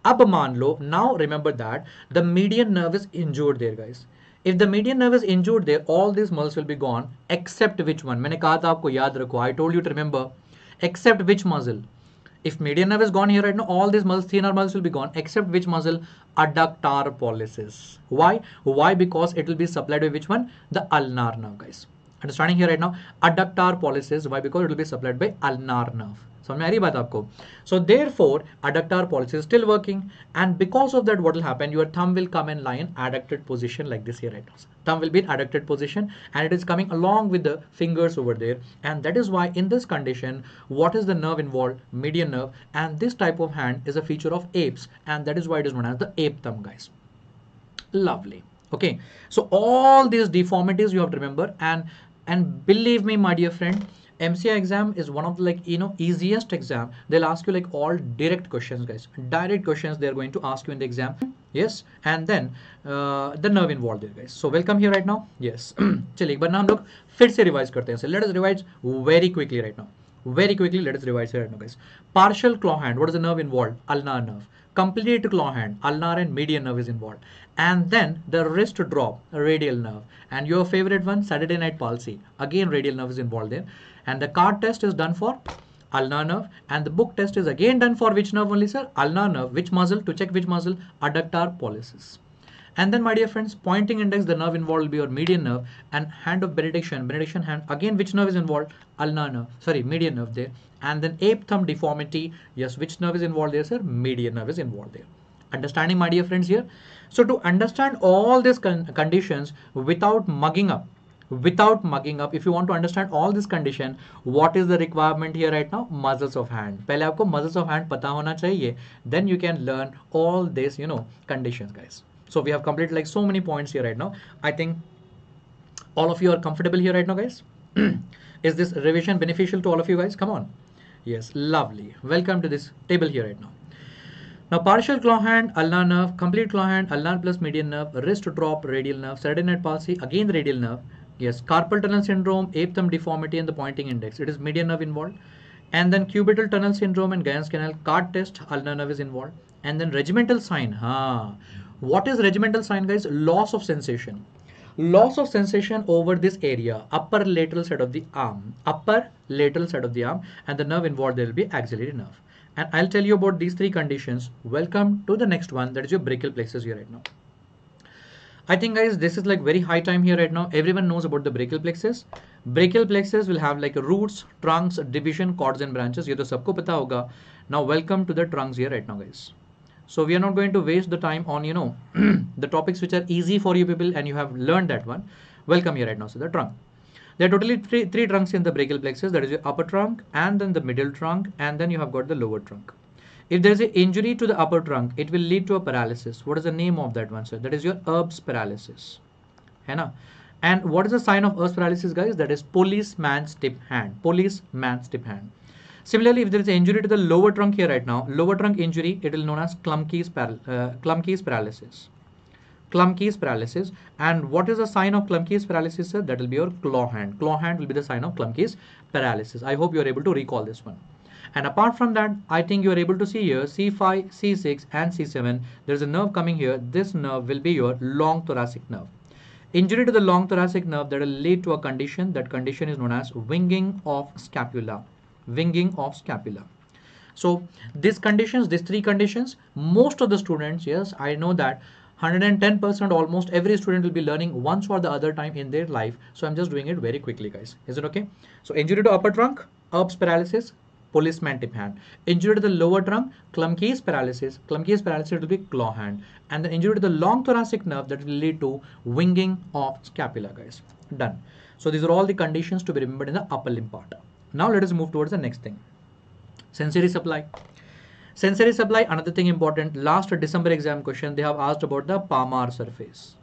ab maan now remember that the median nerve is injured there guys if the median nerve is injured, there all these muscles will be gone except which one? I कहा told you. Remember, except which muscle? if median nerve is gone here right now all these muscles thinner muscles will be gone except which muscle adductor pollicis why why because it will be supplied by which one the ulnar nerve guys understanding here right now adductor pollicis why because it will be supplied by ulnar nerve so में आ रही बात आपको so therefore adductor palsy still working and because of that will will happen your thumb will come and line adducted here right now. Thumb will be in adducted position and it is coming along with the fingers over there. And that is why in this condition, what is the nerve involved? Median nerve. And this type of hand is a feature of apes. And that is why it is known as the ape thumb, guys. Lovely. Okay. So all these deformities you have to remember. And, and believe me, my dear friend, MCI exam is one of the like you know easiest exam. They'll ask you like all direct questions, guys. Direct questions they're going to ask you in the exam. Yes, and then uh, the nerve involved there, guys. So welcome here right now. Yes, चलिए एक बार ना हम लोग फिर से revise करते हैं. So let us revise very quickly right now. Very quickly, let us revise here right now, guys. Partial claw hand. What is the nerve involved? Ulnar nerve. Complete claw hand. Ulnar and median nerve is involved. And then the wrist drop, radial nerve. And your favorite one, Saturday night palsy. Again, radial nerve is involved there. And the card test is done for ulnar nerve and the book test is again done for which nerve only sir? Ulnar nerve, which muscle to check which muscle? Adductor pollicis. And then my dear friends, pointing index, the nerve involved will be your median nerve and hand of benediction, benediction hand, again which nerve is involved? Ulnar nerve, sorry, median nerve there. And then ape thumb deformity, yes, which nerve is involved there sir? Median nerve is involved there. Understanding my dear friends here? So to understand all these con conditions without mugging up, without mugging up if you want to understand all this condition what is the requirement here right now muscles of hand pehle aapko muscles of hand pata hona chahiye then you can learn all this you know conditions guys so we have completed like so many points here right now i think all of you are comfortable here right now guys is this revision beneficial to all of you guys come on yes lovely welcome to this table here right now now partial claw hand, ulnar nerve, complete claw hand, ulnar plus median nerve, wrist drop, radial nerve, serrated palsy, again radial nerve, Yes, carpal tunnel syndrome, ape thumb deformity, and the pointing index. It is median nerve involved. And then cubital tunnel syndrome and Guyan's canal, card test, ulnar nerve is involved. And then regimental sign. Huh. What is regimental sign, guys? Loss of sensation. Loss of sensation over this area, upper lateral side of the arm, upper lateral side of the arm, and the nerve involved there will be axillary nerve. And I'll tell you about these three conditions. Welcome to the next one, that is your brachial plexus here right now. I think guys, this is like very high time here right now. Everyone knows about the brachial plexus. Brachial plexus will have like roots, trunks, division, cords and branches. You तो सबको पता होगा. Now welcome to the trunks here right now guys. So we are not going to waste the time on you know the topics which are easy for you people and you have learned that one. Welcome here right now. So the trunk. There are totally three, three trunks in the brachial plexus. That is your upper trunk and then the middle trunk and then you have got the lower trunk. If there is an injury to the upper trunk, it will lead to a paralysis. What is the name of that one, sir? That is your herbs paralysis. है And what is the sign of herbs paralysis, guys? That is policeman's tip hand. Policeman's tip hand. Similarly, if there is an injury to the lower trunk here right now, lower trunk injury, it will known as Klumke's, paral uh, Klumke's paralysis. Klumke's paralysis. And what is the sign of Klumke's paralysis, sir? That will be your claw hand. Claw hand will be the sign of Klumke's paralysis. I hope you are able to recall this one and apart from that I think you are able to see here C5 C6 and C7 there is a nerve coming here this nerve will be your long thoracic nerve injury to the long thoracic nerve that will lead to a condition that condition is known as winging of scapula winging of scapula so these conditions these three conditions most of the students yes I know that 110% almost every student will be learning once or the other time in their life. So I'm just doing it very quickly guys. Is it okay? So injury to upper trunk, herpes paralysis, policeman tip hand. Injury to the lower trunk, Klumpke's paralysis. Klumpke's paralysis will be claw hand. And the injury to the long thoracic nerve that will lead to winging of scapula, guys. Done. So these are all the conditions to be remembered in the upper limb part. Now let us move towards the next thing. Sensory supply. Sensory supply, another thing important. Last December exam question, they have asked about the palmar surface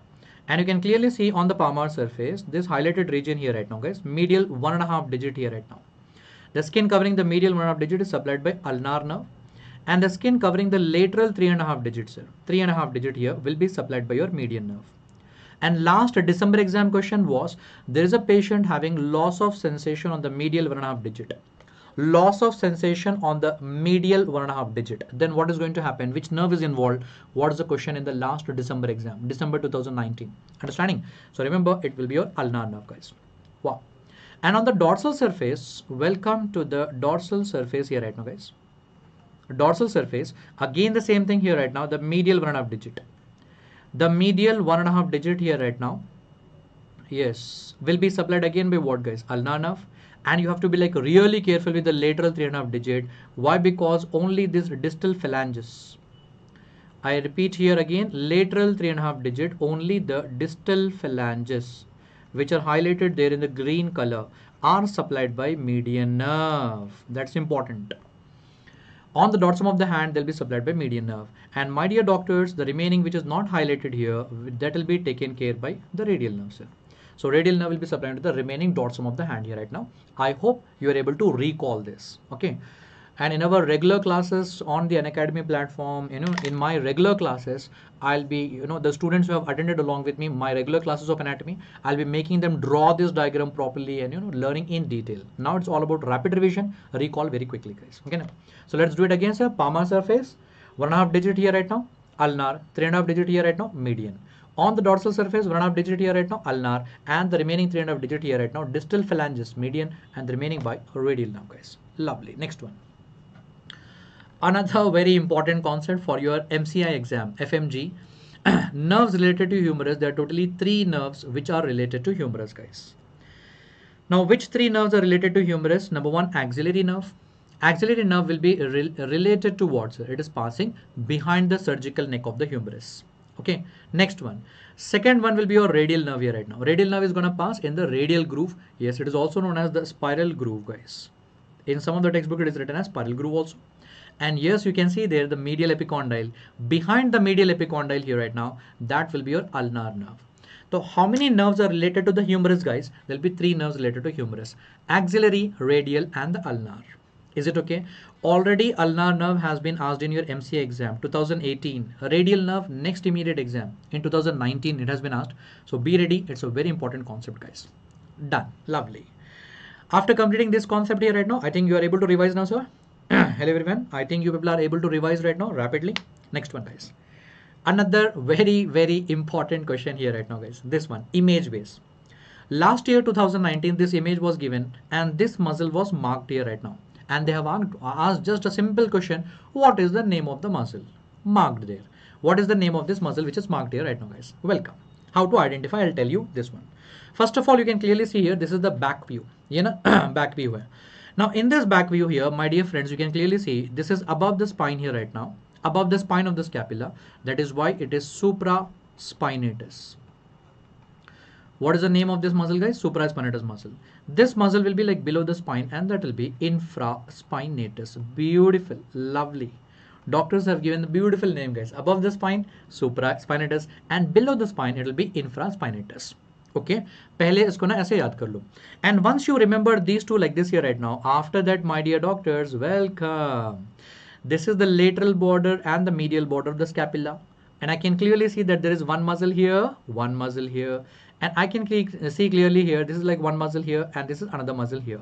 and you can clearly see on the palmar surface this highlighted region here right now guys medial one and a half digit here right now the skin covering the medial one digit is supplied by ulnar nerve and the skin covering the lateral three and a half digits here, three and a half digit here will be supplied by your median nerve. And last December exam question was there is a patient having loss of sensation on the medial one and a half digit loss of sensation on the medial one and a half digit then what is going to happen which nerve is involved what is the question in the last december exam december 2019 understanding so remember it will be your ulnar nerve guys wow and on the dorsal surface, welcome to the dorsal surface here right now, guys. Dorsal surface, again the same thing here right now, the medial one and a half digit. The medial one and a half digit here right now, yes, will be supplied again by what guys? Alnanaf. And you have to be like really careful with the lateral three and a half digit. Why? Because only this distal phalanges. I repeat here again, lateral three and a half digit, only the distal phalanges which are highlighted there in the green color are supplied by median nerve. That's important. On the dorsum of the hand, they'll be supplied by median nerve. And my dear doctors, the remaining which is not highlighted here, that will be taken care by the radial nerve So radial nerve will be supplied to the remaining dorsum of the hand here right now. I hope you are able to recall this. Okay and in our regular classes on the Unacademy platform, you know, in my regular classes, I'll be, you know, the students who have attended along with me, my regular classes of anatomy, I'll be making them draw this diagram properly and, you know, learning in detail. Now it's all about rapid revision, recall very quickly, guys. Okay, now. So let's do it again, sir. Palmar surface, one and a half digit here right now, ulnar, three and a half digit here right now, median. On the dorsal surface, one and a half digit here right now, ulnar, and the remaining three and a half digit here right now, distal phalanges, median, and the remaining by radial now, guys. Lovely. Next one. Another very important concept for your MCI exam, FMG, nerves related to humerus. There are totally three nerves which are related to humerus, guys. Now, which three nerves are related to humerus? Number one, axillary nerve. Axillary nerve will be re related to what? It is passing behind the surgical neck of the humerus. Okay, next one. Second one will be your radial nerve here right now. Radial nerve is going to pass in the radial groove. Yes, it is also known as the spiral groove, guys. In some of the textbook, it is written as spiral groove also and yes you can see there the medial epicondyle behind the medial epicondyle here right now that will be your ulnar nerve so how many nerves are related to the humerus guys there'll be three nerves related to humerus axillary radial and the ulnar is it okay already ulnar nerve has been asked in your mca exam 2018 radial nerve next immediate exam in 2019 it has been asked so be ready it's a very important concept guys done lovely after completing this concept here right now i think you are able to revise now sir hello everyone i think you people are able to revise right now rapidly next one guys another very very important question here right now guys this one image base last year 2019 this image was given and this muzzle was marked here right now and they have asked just a simple question what is the name of the muzzle marked there what is the name of this muzzle which is marked here right now guys welcome how to identify i'll tell you this one first of all you can clearly see here this is the back view you know back view here now in this back view here, my dear friends, you can clearly see this is above the spine here right now, above the spine of the scapula. That is why it is supraspinatus. What is the name of this muscle guys? Supraspinatus muscle. This muscle will be like below the spine and that will be infraspinatus. Beautiful, lovely. Doctors have given the beautiful name guys. Above the spine, supraspinatus and below the spine, it will be infraspinatus okay? पहले इसको ना ऐसे याद कर And once you remember these two like this this right now, after that, my dear doctors, welcome. This is the lateral border and the medial border border of the and I can clearly see that there is one muscle here, one muscle here, and I can see clearly here, this is like one muscle here, and this is another muscle here.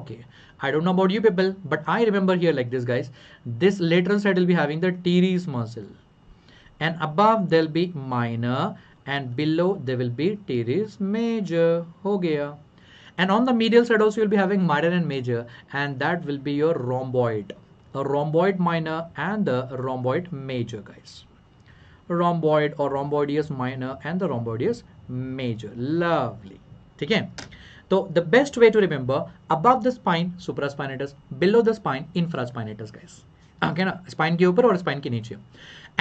Okay, I don't know about you people, but I remember here like this guys, this lateral side will be having the teres muscle, and above there'll be minor, and below there will be teres major ho gaya and on the medial side also you'll be having minor and major and that will be your rhomboid a rhomboid minor and the rhomboid major guys rhomboid or rhomboidius minor and the rhomboidius major lovely ठीक है the best way to remember above the spine supraspinatus below the spine infraspinatus guys. Okay ना spine के ऊपर और spine के नीचे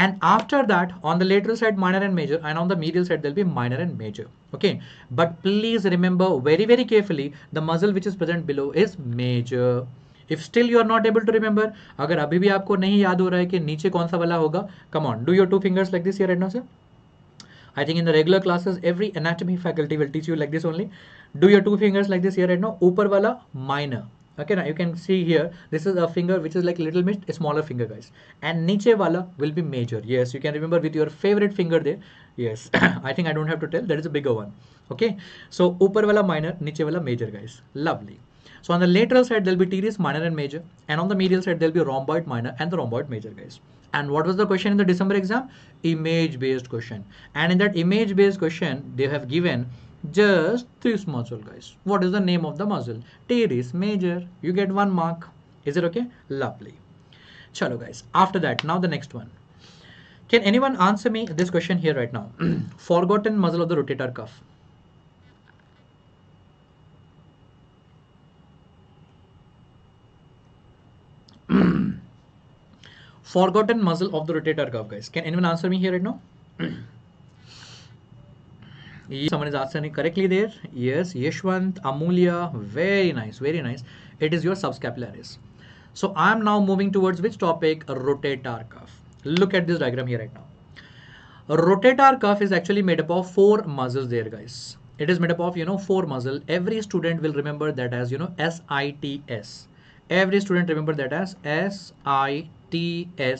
and after that on the lateral side minor and major and on the medial side there'll be minor and major okay but please remember very very carefully the muscle which is present below is major if still you are not able to remember अगर अभी भी आपको नहीं याद हो रहा है कि नीचे कौन सा वाला होगा come on do your two fingers like this right now sir I think in the regular classes, every anatomy faculty will teach you like this only. Do your two fingers like this here right now. Upar wala minor. okay now you can see here this is a finger which is like little bit smaller finger guys and niche wala will be major yes you can remember with your favorite finger there yes i think i don't have to tell that is a bigger one okay so upper wala minor niche wala major guys lovely so on the lateral side there'll be teres minor and major and on the medial side there'll be rhomboid minor and the rhomboid major guys and what was the question in the december exam image based question and in that image based question they have given just this muscle guys what is the name of the muscle teres major you get one mark is it okay lovely chalo guys after that now the next one can anyone answer me this question here right now forgotten muscle of the rotator cuff forgotten muscle of the rotator cuff guys can anyone answer me here right now Someone is answering correctly there. Yes, Yeshwant, Amulya, very nice, very nice. It is your subscapularis. So I am now moving towards which topic? Rotator cuff. Look at this diagram here right now. Rotator cuff is actually made up of four muscles there, guys. It is made up of, you know, four muscles. Every student will remember that as, you know, S-I-T-S. Every student remember that as S-I-T-S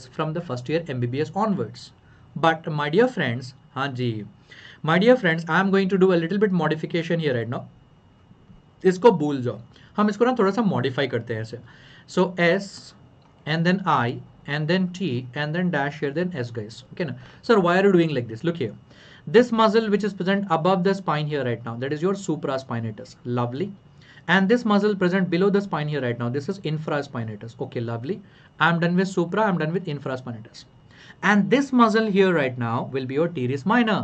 from the first year MBBS onwards. But my dear friends, Hanji, my dear friends, I am going to do a little bit modification here right now. इसको भूल जाओ हम इसको ना थोड़ा सा modify करते हैं ऐसे so S and then I and then T and then dash here then S guys okay now sir why are you doing like this look here this muscle which is present above the spine here right now that is your supraspinatus lovely and this muscle present below the spine here right now this is infraspinatus okay lovely I'm done with supra I'm done with infraspinatus and this muscle here right now will be your teres minor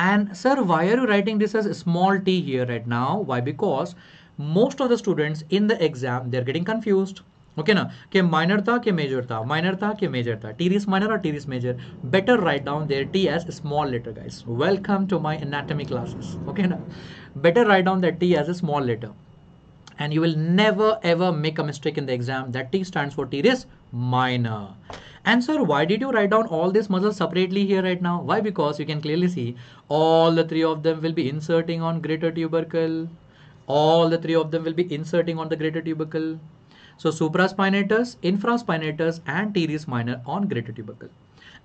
and sir, why are you writing this as small t here right now? Why? Because most of the students in the exam, they're getting confused. Okay, now, Ke minor tha, ke major tha? Minor tha, ke major tha? T is minor or T is major? Better write down their T as small letter, guys. Welcome to my anatomy classes. Okay, now, Better write down that T as a small letter. And you will never ever make a mistake in the exam. That T stands for T is minor. And sir, why did you write down all these muscles separately here right now? Why? Because you can clearly see all the three of them will be inserting on greater tubercle. All the three of them will be inserting on the greater tubercle. So supraspinatus, infraspinatus and teres minor on greater tubercle.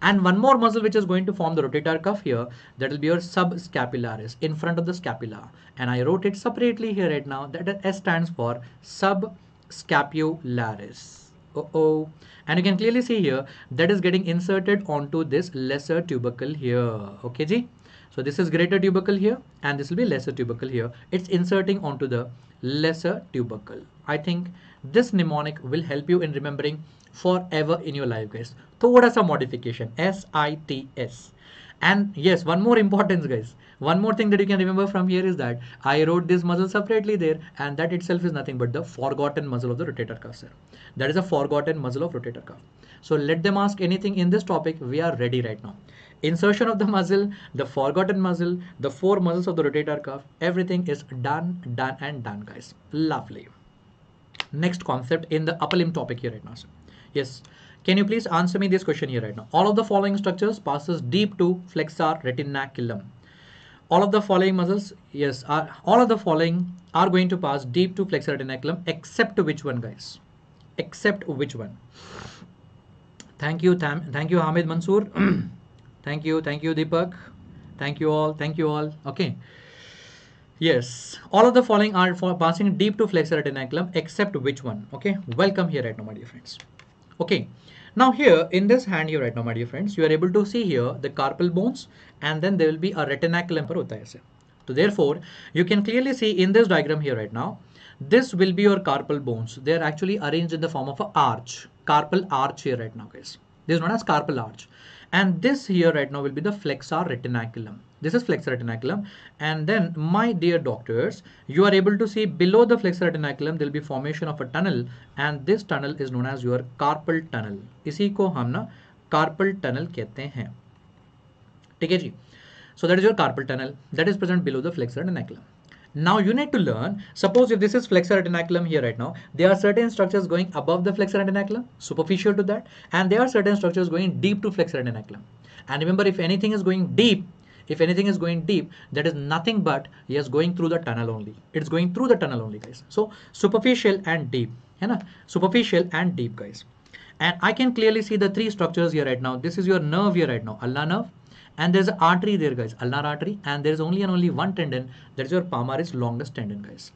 And one more muscle which is going to form the rotator cuff here, that will be your subscapularis in front of the scapula. And I wrote it separately here right now that S stands for subscapularis oh oh and you can clearly see here that is getting inserted onto this lesser tubercle here okay G. so this is greater tubercle here and this will be lesser tubercle here it's inserting onto the lesser tubercle i think this mnemonic will help you in remembering forever in your life guys So are some modification s i t s and yes one more importance guys one more thing that you can remember from here is that I wrote this muscle separately there and that itself is nothing but the forgotten muscle of the rotator cuff sir. That is a forgotten muscle of rotator cuff. So let them ask anything in this topic. We are ready right now. Insertion of the muscle, the forgotten muscle, the four muscles of the rotator cuff, everything is done, done and done guys. Lovely. Next concept in the upper limb topic here right now sir. Yes. Can you please answer me this question here right now? All of the following structures passes deep to flexor retinaculum all of the following muscles, yes, are, all of the following are going to pass deep to flexor retinaculum except which one guys? Except which one? Thank you, thank you Hamid Mansoor. thank you, thank you Deepak. Thank you all, thank you all. Okay. Yes, all of the following are for passing deep to flexor retinaculum except which one? Okay, welcome here right now, my dear friends. Okay, now here in this hand you right now my dear friends you are able to see here the carpal bones and then there will be a retinacle emperor So therefore you can clearly see in this diagram here right now this will be your carpal bones they are actually arranged in the form of an arch carpal arch here right now guys this is known as carpal arch and this here right now will be the flexor retinaculum this is flexor retinaculum and then my dear doctors you are able to see below the flexor retinaculum there will be formation of a tunnel and this tunnel is known as your carpal tunnel इसी को हम ना carpal tunnel कहते हैं ठीक है जी so that is your carpal tunnel that is present below the flexor retinaculum now you need to learn, suppose if this is flexor retinaculum here right now, there are certain structures going above the flexor retinaculum, superficial to that, and there are certain structures going deep to flexor retinaculum. And remember, if anything is going deep, if anything is going deep, that is nothing but yes, going through the tunnel only. It's going through the tunnel only, guys. So superficial and deep, you know, superficial and deep, guys. And I can clearly see the three structures here right now. This is your nerve here right now, ulna nerve and there's an artery there, guys, ulnar artery. And there's only and only one tendon. That's your palmaris longest tendon, guys.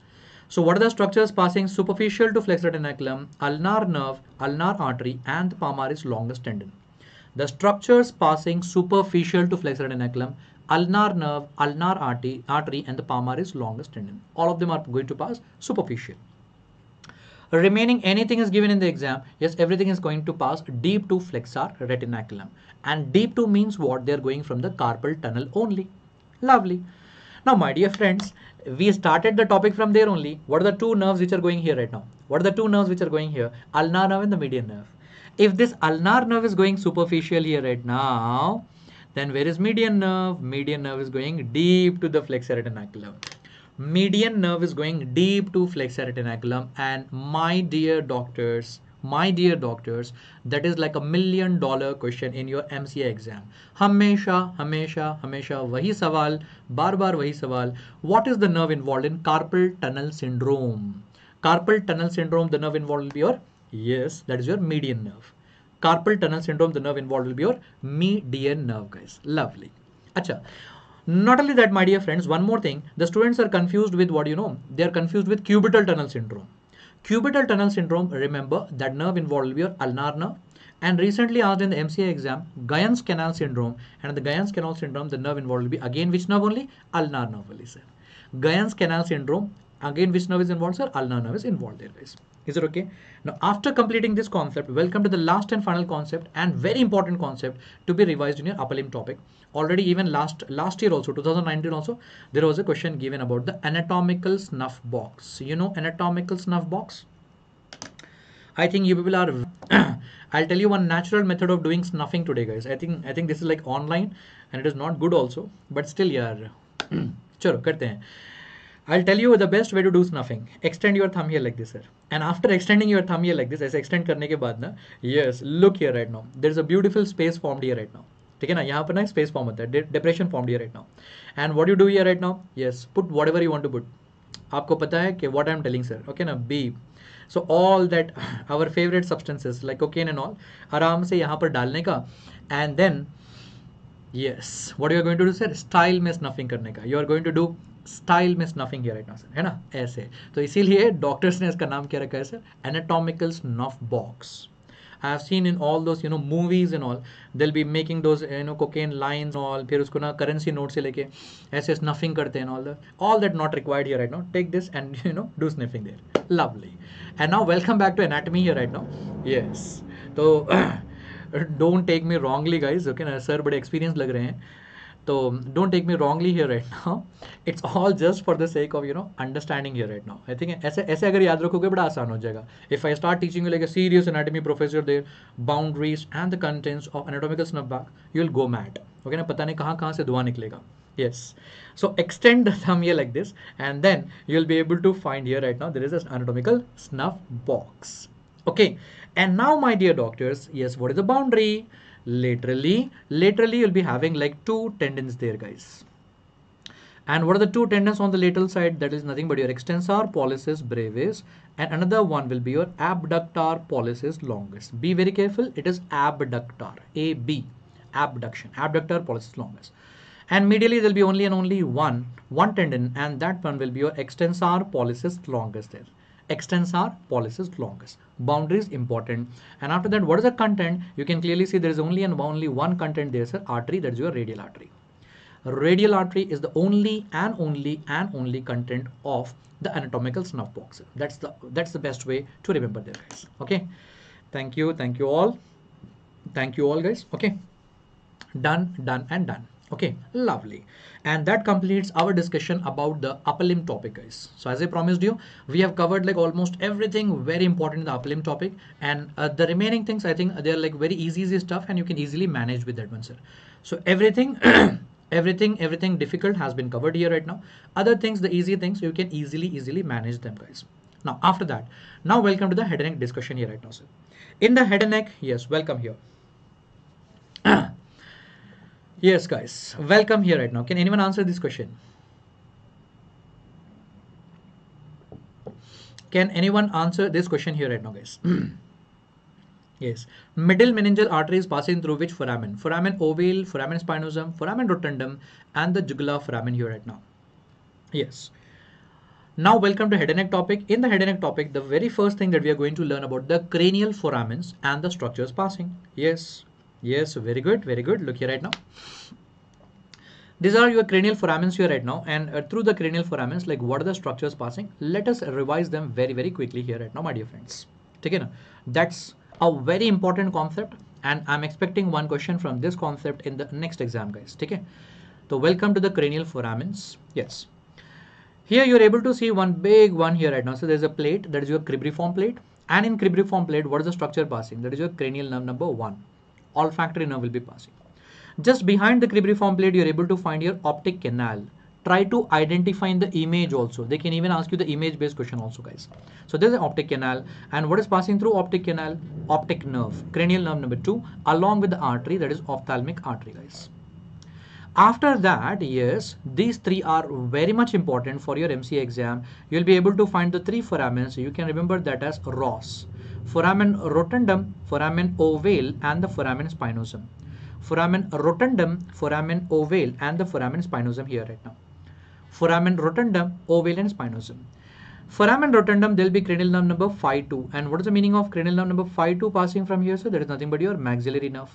So what are the structures passing superficial to flexor tenaculum, ulnar nerve, ulnar artery, and the palmaris longest tendon? The structures passing superficial to flexor tenaculum, ulnar nerve, ulnar artery, artery, and the palmaris longest tendon. All of them are going to pass superficial remaining anything is given in the exam yes everything is going to pass deep to flexor retinaculum and deep to means what they're going from the carpal tunnel only lovely now my dear friends we started the topic from there only what are the two nerves which are going here right now what are the two nerves which are going here ulnar nerve and the median nerve if this ulnar nerve is going superficial here right now then where is median nerve median nerve is going deep to the flexor retinaculum median nerve is going deep to flexor retinaculum and my dear doctors my dear doctors that is like a million dollar question in your mca exam hamesha hamesha hamesha wahi sawal bar bar wahi sawal what is the nerve involved in carpal tunnel syndrome carpal tunnel syndrome the nerve involved will be your yes that is your median nerve carpal tunnel syndrome the nerve involved will be your median nerve guys lovely acha not only that, my dear friends, one more thing. The students are confused with what you know. They are confused with cubital tunnel syndrome. Cubital tunnel syndrome, remember that nerve involved will be your ulnar nerve. And recently asked in the MCA exam, Guyan's canal syndrome. And the Guyan's canal syndrome, the nerve involved will be again which nerve only? Ulnar nerve only, sir. Guyan's canal syndrome, again which nerve is involved, sir? Ulnar nerve is involved there, guys. Is it okay? Now, after completing this concept, welcome to the last and final concept and very important concept to be revised in your upper limb topic. Already even last last year also, 2019 also, there was a question given about the anatomical snuff box. You know anatomical snuff box? I think you people are. I'll tell you one natural method of doing snuffing today, guys. I think I think this is like online, and it is not good also. But still, yeah. चलो करते i I'll tell you the best way to do snuffing. Extend your thumb here like this, sir. And after extending your thumb ये like this ऐसे extend करने के बाद ना yes look here right now there is a beautiful space form here right now ठीक है ना यहाँ पर ना स्पेस फॉर्म होता है depression form here right now and what you do here right now yes put whatever you want to put आपको पता है कि what I am telling sir okay ना be so all that our favourite substances like cocaine and all आराम से यहाँ पर डालने का and then yes what you are going to do sir style में स्नफिंग करने का you are going to do style में स्नफिंग किया रखना सर है ना ऐसे तो इसीलिए डॉक्टर्स ने इसका नाम क्या रखा है sir anatomical snuff box I have seen in all those you know movies in all they'll be making those you know cocaine line all फिर उसको ना करेंसी नोट से लेके ऐसे स्नफिंग करते हैं all that all that not required you right now take this and you know do sniffing there lovely and now welcome back to anatomy you right now yes तो don't take me wrongly guys okay ना sir बड़े experience लग रहे हैं so don't take me wrongly here right now it's all just for the sake of you know understanding here right now i think ऐसे अगर याद रखोगे बड़ा आसान हो जाएगा if i start teaching you like a serious anatomy professor there boundaries and the contents of anatomical box, you will go mad okay ना पता नहीं कहाँ कहाँ से धुआं निकलेगा yes so extend the thumb here like this and then you will be able to find here right now there is an anatomical snuff box okay and now my dear doctors yes what is the boundary laterally laterally you'll be having like two tendons there guys and what are the two tendons on the lateral side that is nothing but your extensor pollicis brevis and another one will be your abductor pollicis longus be very careful it is abductor ab abduction abductor pollicis longus and medially there'll be only and only one one tendon and that one will be your extensor pollicis longus there extends our policies longest. Boundary is important. And after that, what is the content? You can clearly see there is only and only one content. There is an artery, that is your radial artery. Radial artery is the only and only and only content of the anatomical snuff box. That's the that's the best way to remember this guys. Okay. Thank you. Thank you all. Thank you all guys. Okay. Done, done, and done okay lovely and that completes our discussion about the upper limb topic guys so as i promised you we have covered like almost everything very important in the upper limb topic and uh, the remaining things i think they're like very easy easy stuff and you can easily manage with that one sir so everything everything everything difficult has been covered here right now other things the easy things you can easily easily manage them guys now after that now welcome to the head and neck discussion here right now sir in the head and neck yes welcome here Yes, guys. Welcome here right now. Can anyone answer this question? Can anyone answer this question here right now, guys? yes. Middle meningeal artery is passing through which foramen? Foramen ovale, foramen spinosum, foramen rotundum, and the jugular foramen here right now. Yes. Now, welcome to head and neck topic. In the head and neck topic, the very first thing that we are going to learn about the cranial foramens and the structures passing. Yes. Yes, very good, very good. Look here right now. These are your cranial foramens here right now and uh, through the cranial foramens like what are the structures passing? Let us revise them very very quickly here right now my dear friends. Okay, now. That's a very important concept and I'm expecting one question from this concept in the next exam guys. Okay. So welcome to the cranial foramens. Yes. Here you're able to see one big one here right now. So there's a plate that is your cribriform plate and in cribriform plate what is the structure passing? That is your cranial nerve number 1 olfactory nerve will be passing. Just behind the cribriform plate, you're able to find your optic canal. Try to identify in the image also. They can even ask you the image-based question also, guys. So there's an optic canal. And what is passing through optic canal? Optic nerve, cranial nerve number two, along with the artery, that is ophthalmic artery, guys. After that, yes, these three are very much important for your MCA exam. You'll be able to find the three foramens. You can remember that as ROS foramen rotundum, foramen ovale, and the foramen spinosum. Foramen rotundum, foramen ovale, and the foramen spinosum here right now. Foramen rotundum, ovale, and spinosum. Foramen rotundum, there will be cranial nerve number 5-2. And what is the meaning of cranial nerve number 5-2 passing from here? So, there is nothing but your maxillary nerve.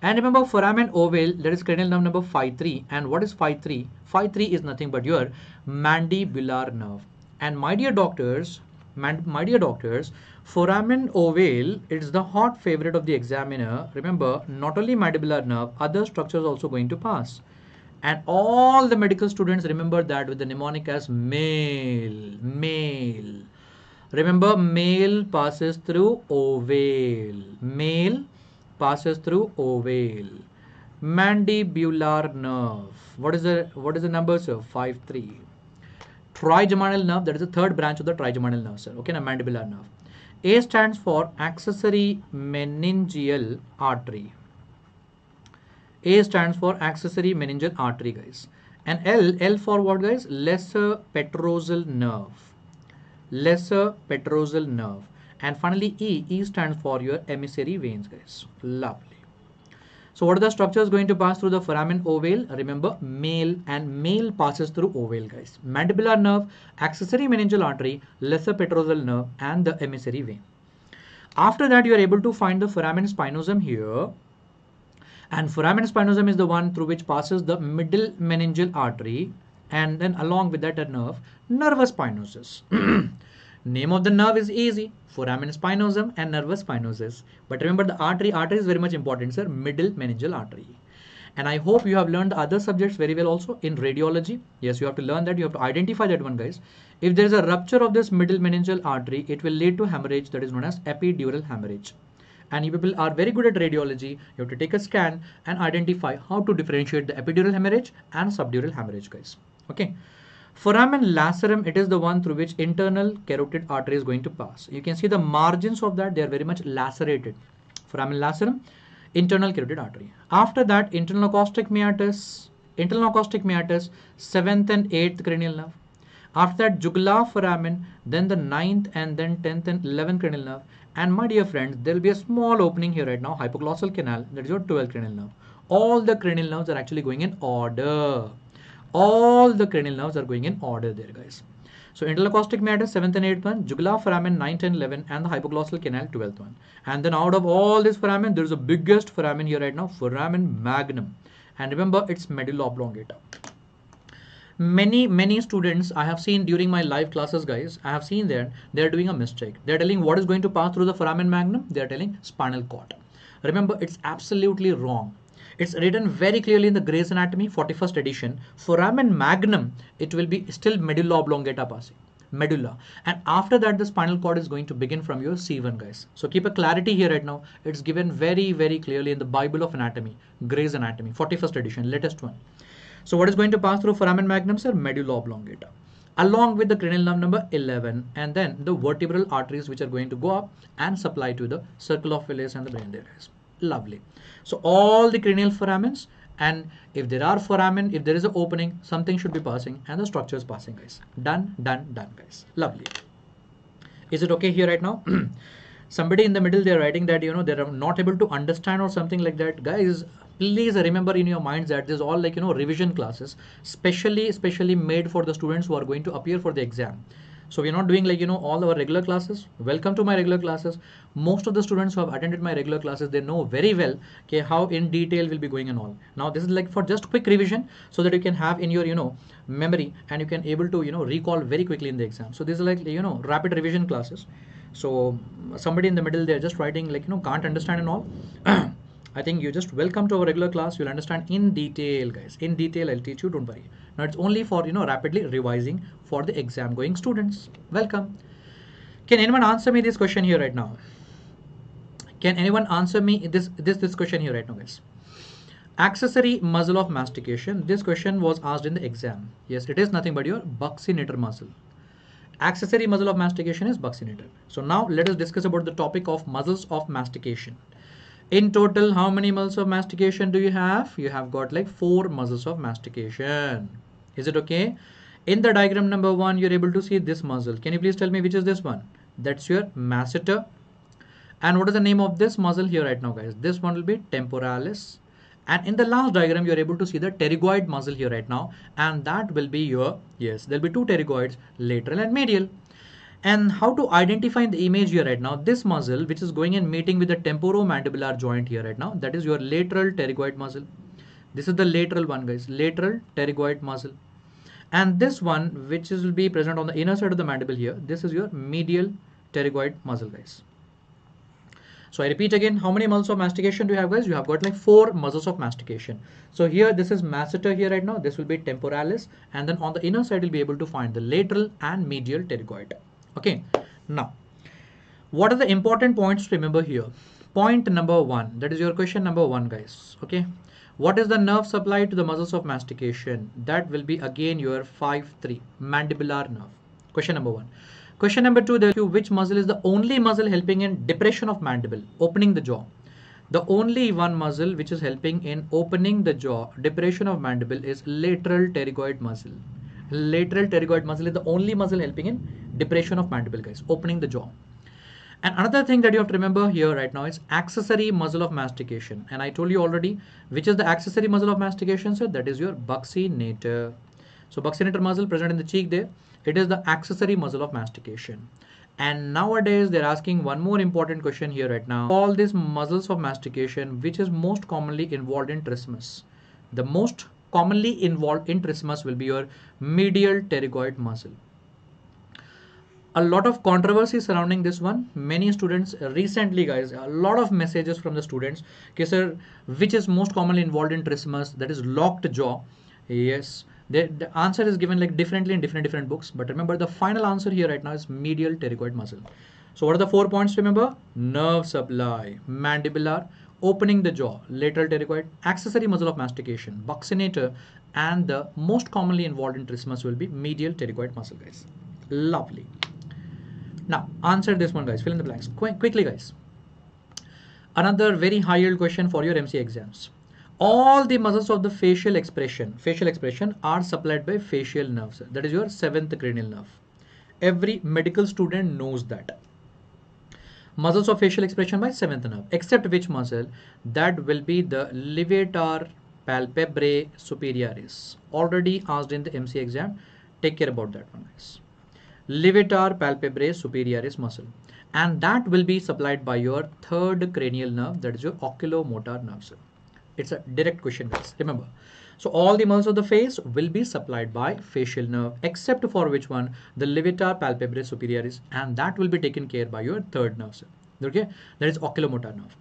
And remember foramen ovale, that is cranial nerve number 5-3. And what is 5-3? 5-3 is nothing but your mandibular nerve. And my dear doctors, my dear doctors, foramen ovale It's the hot favorite of the examiner. Remember, not only mandibular nerve, other structures also going to pass. And all the medical students remember that with the mnemonic as male, male. Remember, male passes through ovale. Male passes through ovale. Mandibular nerve. What is the what is the number, sir? Five three trigeminal nerve, that is the third branch of the trigeminal nerve cell, okay, the mandibular nerve. A stands for accessory meningeal artery. A stands for accessory meningeal artery, guys. And L, L for what, guys? Lesser petrosal nerve. Lesser petrosal nerve. And finally, E, E stands for your emissary veins, guys. Lovely. So what are the structures going to pass through the foramen ovale? Remember male and male passes through ovale guys. Mandibular nerve, accessory meningeal artery, lesser petrosal nerve and the emissary vein. After that you are able to find the foramen spinosum here and foramen spinosum is the one through which passes the middle meningeal artery and then along with that a nerve, nervous spinosus. Name of the nerve is easy, foramen spinosum and nervus spinosus. But remember the artery, artery is very much important sir, middle meningeal artery. And I hope you have learned other subjects very well also in radiology. Yes, you have to learn that, you have to identify that one guys. If there is a rupture of this middle meningeal artery, it will lead to hemorrhage that is known as epidural hemorrhage. And you people are very good at radiology. You have to take a scan and identify how to differentiate the epidural hemorrhage and subdural hemorrhage guys. Okay. Foramen lacerum, it is the one through which internal carotid artery is going to pass. You can see the margins of that, they are very much lacerated. Foramen lacerum, internal carotid artery. After that, internal acoustic meatus, internal acoustic meatus, 7th and 8th cranial nerve. After that, jugular foramen, then the 9th and then 10th and 11th cranial nerve. And my dear friends, there will be a small opening here right now, hypoglossal canal, that is your 12th cranial nerve. All the cranial nerves are actually going in order all the cranial nerves are going in order there guys so interlocutic matter, 7th and 8th one jugular foramen 9 and 11th and the hypoglossal canal 12th one and then out of all this foramen there is the biggest foramen here right now foramen magnum and remember it's medulla oblongata many many students i have seen during my live classes guys i have seen there they're doing a mistake they're telling what is going to pass through the foramen magnum they're telling spinal cord remember it's absolutely wrong it's written very clearly in the Gray's Anatomy 41st edition. Foramen magnum, it will be still medulla oblongata passing medulla and after that the spinal cord is going to begin from your C1 guys. So keep a clarity here right now. It's given very very clearly in the Bible of anatomy, Gray's Anatomy, 41st edition, latest one. So what is going to pass through foramen magnum sir? Medulla oblongata along with the cranial nerve number 11 and then the vertebral arteries which are going to go up and supply to the circle of Willis and the brain areas. Lovely. So all the cranial foramens and if there are foramen, if there is an opening, something should be passing and the structure is passing guys. Done, done, done guys. Lovely. Is it okay here right now? Somebody in the middle, they're writing that, you know, they're not able to understand or something like that. Guys, please remember in your minds that this is all like, you know, revision classes, specially, specially made for the students who are going to appear for the exam so we're not doing like you know all our regular classes welcome to my regular classes most of the students who have attended my regular classes they know very well okay how in detail we'll be going and all now this is like for just quick revision so that you can have in your you know memory and you can able to you know recall very quickly in the exam so these are like you know rapid revision classes so somebody in the middle they're just writing like you know can't understand and all I think you just welcome to our regular class. You'll understand in detail, guys. In detail, I'll teach you. Don't worry. Now it's only for, you know, rapidly revising for the exam going students. Welcome. Can anyone answer me this question here right now? Can anyone answer me this, this, this question here right now, guys? Accessory muscle of mastication. This question was asked in the exam. Yes, it is nothing but your buccinator muscle accessory muscle of mastication is buccinator. So now let us discuss about the topic of muscles of mastication. In total, how many muscles of mastication do you have? You have got like four muscles of mastication. Is it okay? In the diagram number one, you're able to see this muscle. Can you please tell me which is this one? That's your masseter. And what is the name of this muscle here right now, guys? This one will be temporalis. And in the last diagram, you're able to see the pterygoid muscle here right now. And that will be your, yes, there'll be two pterygoids, lateral and medial. And how to identify the image here right now, this muscle, which is going and meeting with the temporomandibular joint here right now, that is your lateral pterygoid muscle. This is the lateral one, guys, lateral pterygoid muscle and this one which is will be present on the inner side of the mandible here this is your medial pterygoid muscle guys so I repeat again, how many muscles of mastication do you have guys? You have got like four muscles of mastication. So here, this is masseter here right now. This will be temporalis. And then on the inner side, you'll be able to find the lateral and medial pterygoid. Okay. Now, what are the important points to remember here? Point number one. That is your question number one, guys. Okay. What is the nerve supply to the muscles of mastication? That will be again your 5-3 mandibular nerve. Question number 1. Question number 2 they'll which muscle is the only muscle helping in depression of mandible, opening the jaw. The only one muscle which is helping in opening the jaw, depression of mandible is lateral pterygoid muscle. Lateral pterygoid muscle is the only muscle helping in depression of mandible guys, opening the jaw. And another thing that you have to remember here right now is accessory muscle of mastication. And I told you already, which is the accessory muscle of mastication, sir? That is your buccinator. So buccinator muscle present in the cheek there. It is the accessory muscle of mastication. And nowadays, they're asking one more important question here right now. All these muscles of mastication, which is most commonly involved in trismus. The most commonly involved in trismus will be your medial pterygoid muscle a lot of controversy surrounding this one many students recently guys a lot of messages from the students okay sir which is most commonly involved in trismus that is locked jaw yes the, the, answer is given like differently in different different books but remember the final answer here right now is medial pterygoid muscle so what are the four points remember nerve supply mandibular opening the jaw lateral pterygoid accessory muscle of mastication buccinator and the most commonly involved in trismus will be medial pterygoid muscle guys lovely now answer this one guys, fill in the blanks Qu quickly guys. Another very high yield question for your MC exams. All the muscles of the facial expression, facial expression are supplied by facial nerves. That is your seventh cranial nerve. Every medical student knows that. Muscles of facial expression by seventh nerve. Except which muscle? That will be the levator palpebrae superioris. Already asked in the MC exam. Take care about that one guys levator palpebrae superioris muscle and that will be supplied by your third cranial nerve that is your oculomotor nerve cell. It's a direct question guys remember. So all the muscles of the face will be supplied by facial nerve except for which one the levator palpebrae superioris and that will be taken care by your third nerve cell. Okay that is oculomotor nerve.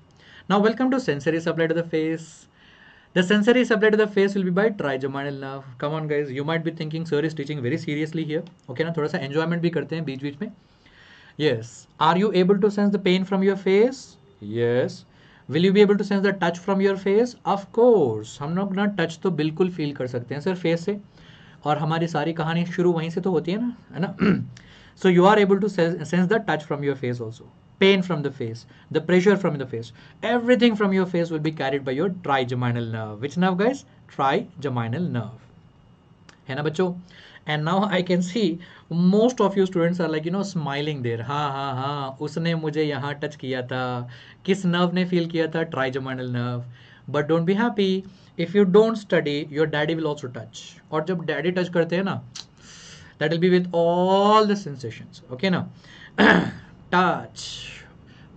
Now welcome to sensory supply to the face The sensory supply to the face will be by trigeminal nerve. Come on guys, you might be thinking sir is teaching very seriously here. Okay ना थोड़ा सा enjoyment भी करते हैं बीच बीच में Yes. Are you able to sense the pain from your face? Yes. Will you be able to sense the touch from your face? Of course. हम लोग ना touch तो बिल्कुल feel कर सकते हैं sir face से और हमारी सारी कहानी शुरू वहीं से तो होती है ना है ना so you are able to sense the touch from your face also pain from the face, the pressure from the face, everything from your face will be carried by your trigeminal nerve. Which nerve, guys? Trigeminal nerve. Hai na bacho? And now I can see most of you students are like, you know, smiling there. Ha ha ha. Usne mujhe yaha touch kiya tha. Kis nerve ne feel kiya tha? Trigeminal nerve. But don't be happy. If you don't study, your daddy will also touch. Or jab daddy touch karte hai na, that will be with all the sensations. Okay na? Touch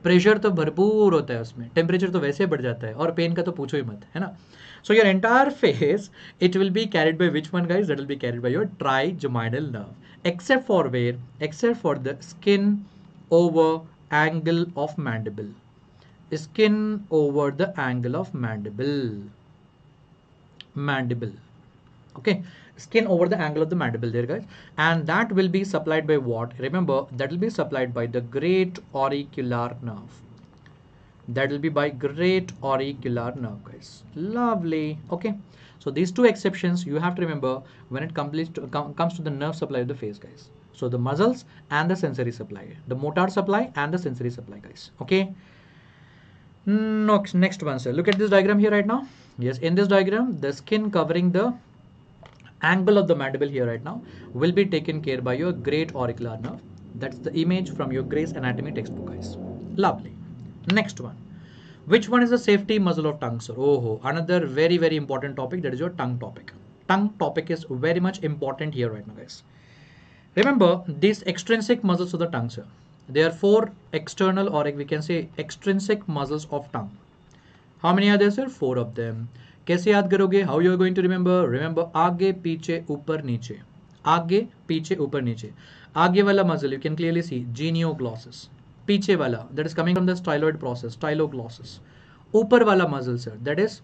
pressure तो भरपूर होता है उसमें temperature तो वैसे बढ़ जाता है और पेन का तो पूछो ही मत है ना so your entire face it will be carried by which one guys that will be carried by your trigeminal nerve except for where except for the skin over angle of mandible skin over the angle of mandible mandible okay skin over the angle of the mandible there guys and that will be supplied by what remember that will be supplied by the great auricular nerve that will be by great auricular nerve guys lovely okay so these two exceptions you have to remember when it completes to, com comes to the nerve supply of the face guys so the muscles and the sensory supply the motor supply and the sensory supply guys okay next next one sir look at this diagram here right now yes in this diagram the skin covering the angle of the mandible here right now will be taken care by your great auricular nerve. That's the image from your Gray's Anatomy textbook, guys. Lovely. Next one. Which one is the safety muscle of tongue, sir? Oh, another very, very important topic. That is your tongue topic. Tongue topic is very much important here right now, guys. Remember, these extrinsic muscles of the tongue, sir. There are four external or we can say extrinsic muscles of tongue. How many are there, sir? Four of them. कैसे याद करोगे how you are going to remember remember आगे पीछे ऊपर नीचे आगे पीछे ऊपर नीचे आगे वाला muscle you can clearly see genioglossus पीछे वाला that is coming from the styloid process styloglossus ऊपर वाला muscle sir that is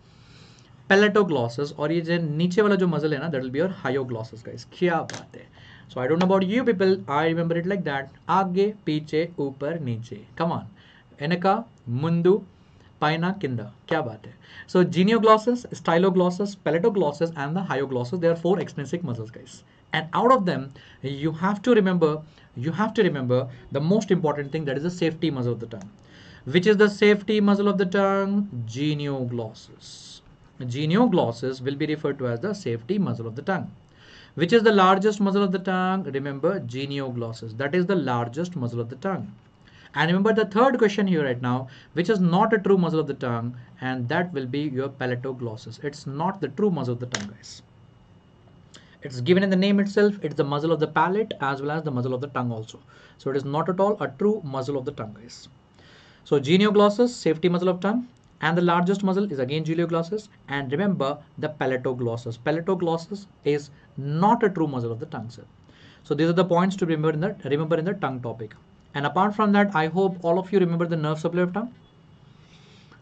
palatoglossus और ये जो नीचे वाला जो मजल है ना दैट विल बी योर हायो ग्लॉसिस गाइस क्या बात है so I don't know about you people I remember it like that आगे पीछे ऊपर नीचे कम ऑन एनका मुंदू Pina Kinda. Kya baat hai? So genioglossus, styloglossus, palatoglossus and the hyoglossus. There are four extrinsic muscles guys. And out of them, you have to remember, you have to remember the most important thing that is the safety muscle of the tongue. Which is the safety muscle of the tongue? Genioglossus. Genioglossus will be referred to as the safety muscle of the tongue. Which is the largest muscle of the tongue? Remember, genioglossus. That is the largest muscle of the tongue. And remember the third question here right now, which is not a true muscle of the tongue, and that will be your palatoglossus. It's not the true muscle of the tongue, guys. It's given in the name itself. It's the muscle of the palate as well as the muscle of the tongue also. So it is not at all a true muscle of the tongue, guys. So genioglossus, safety muscle of tongue, and the largest muscle is again genioglossus and remember the palatoglossus. Palatoglossus is not a true muscle of the tongue sir. So these are the points to remember in the remember in the tongue topic. And apart from that, I hope all of you remember the nerve supply of tongue.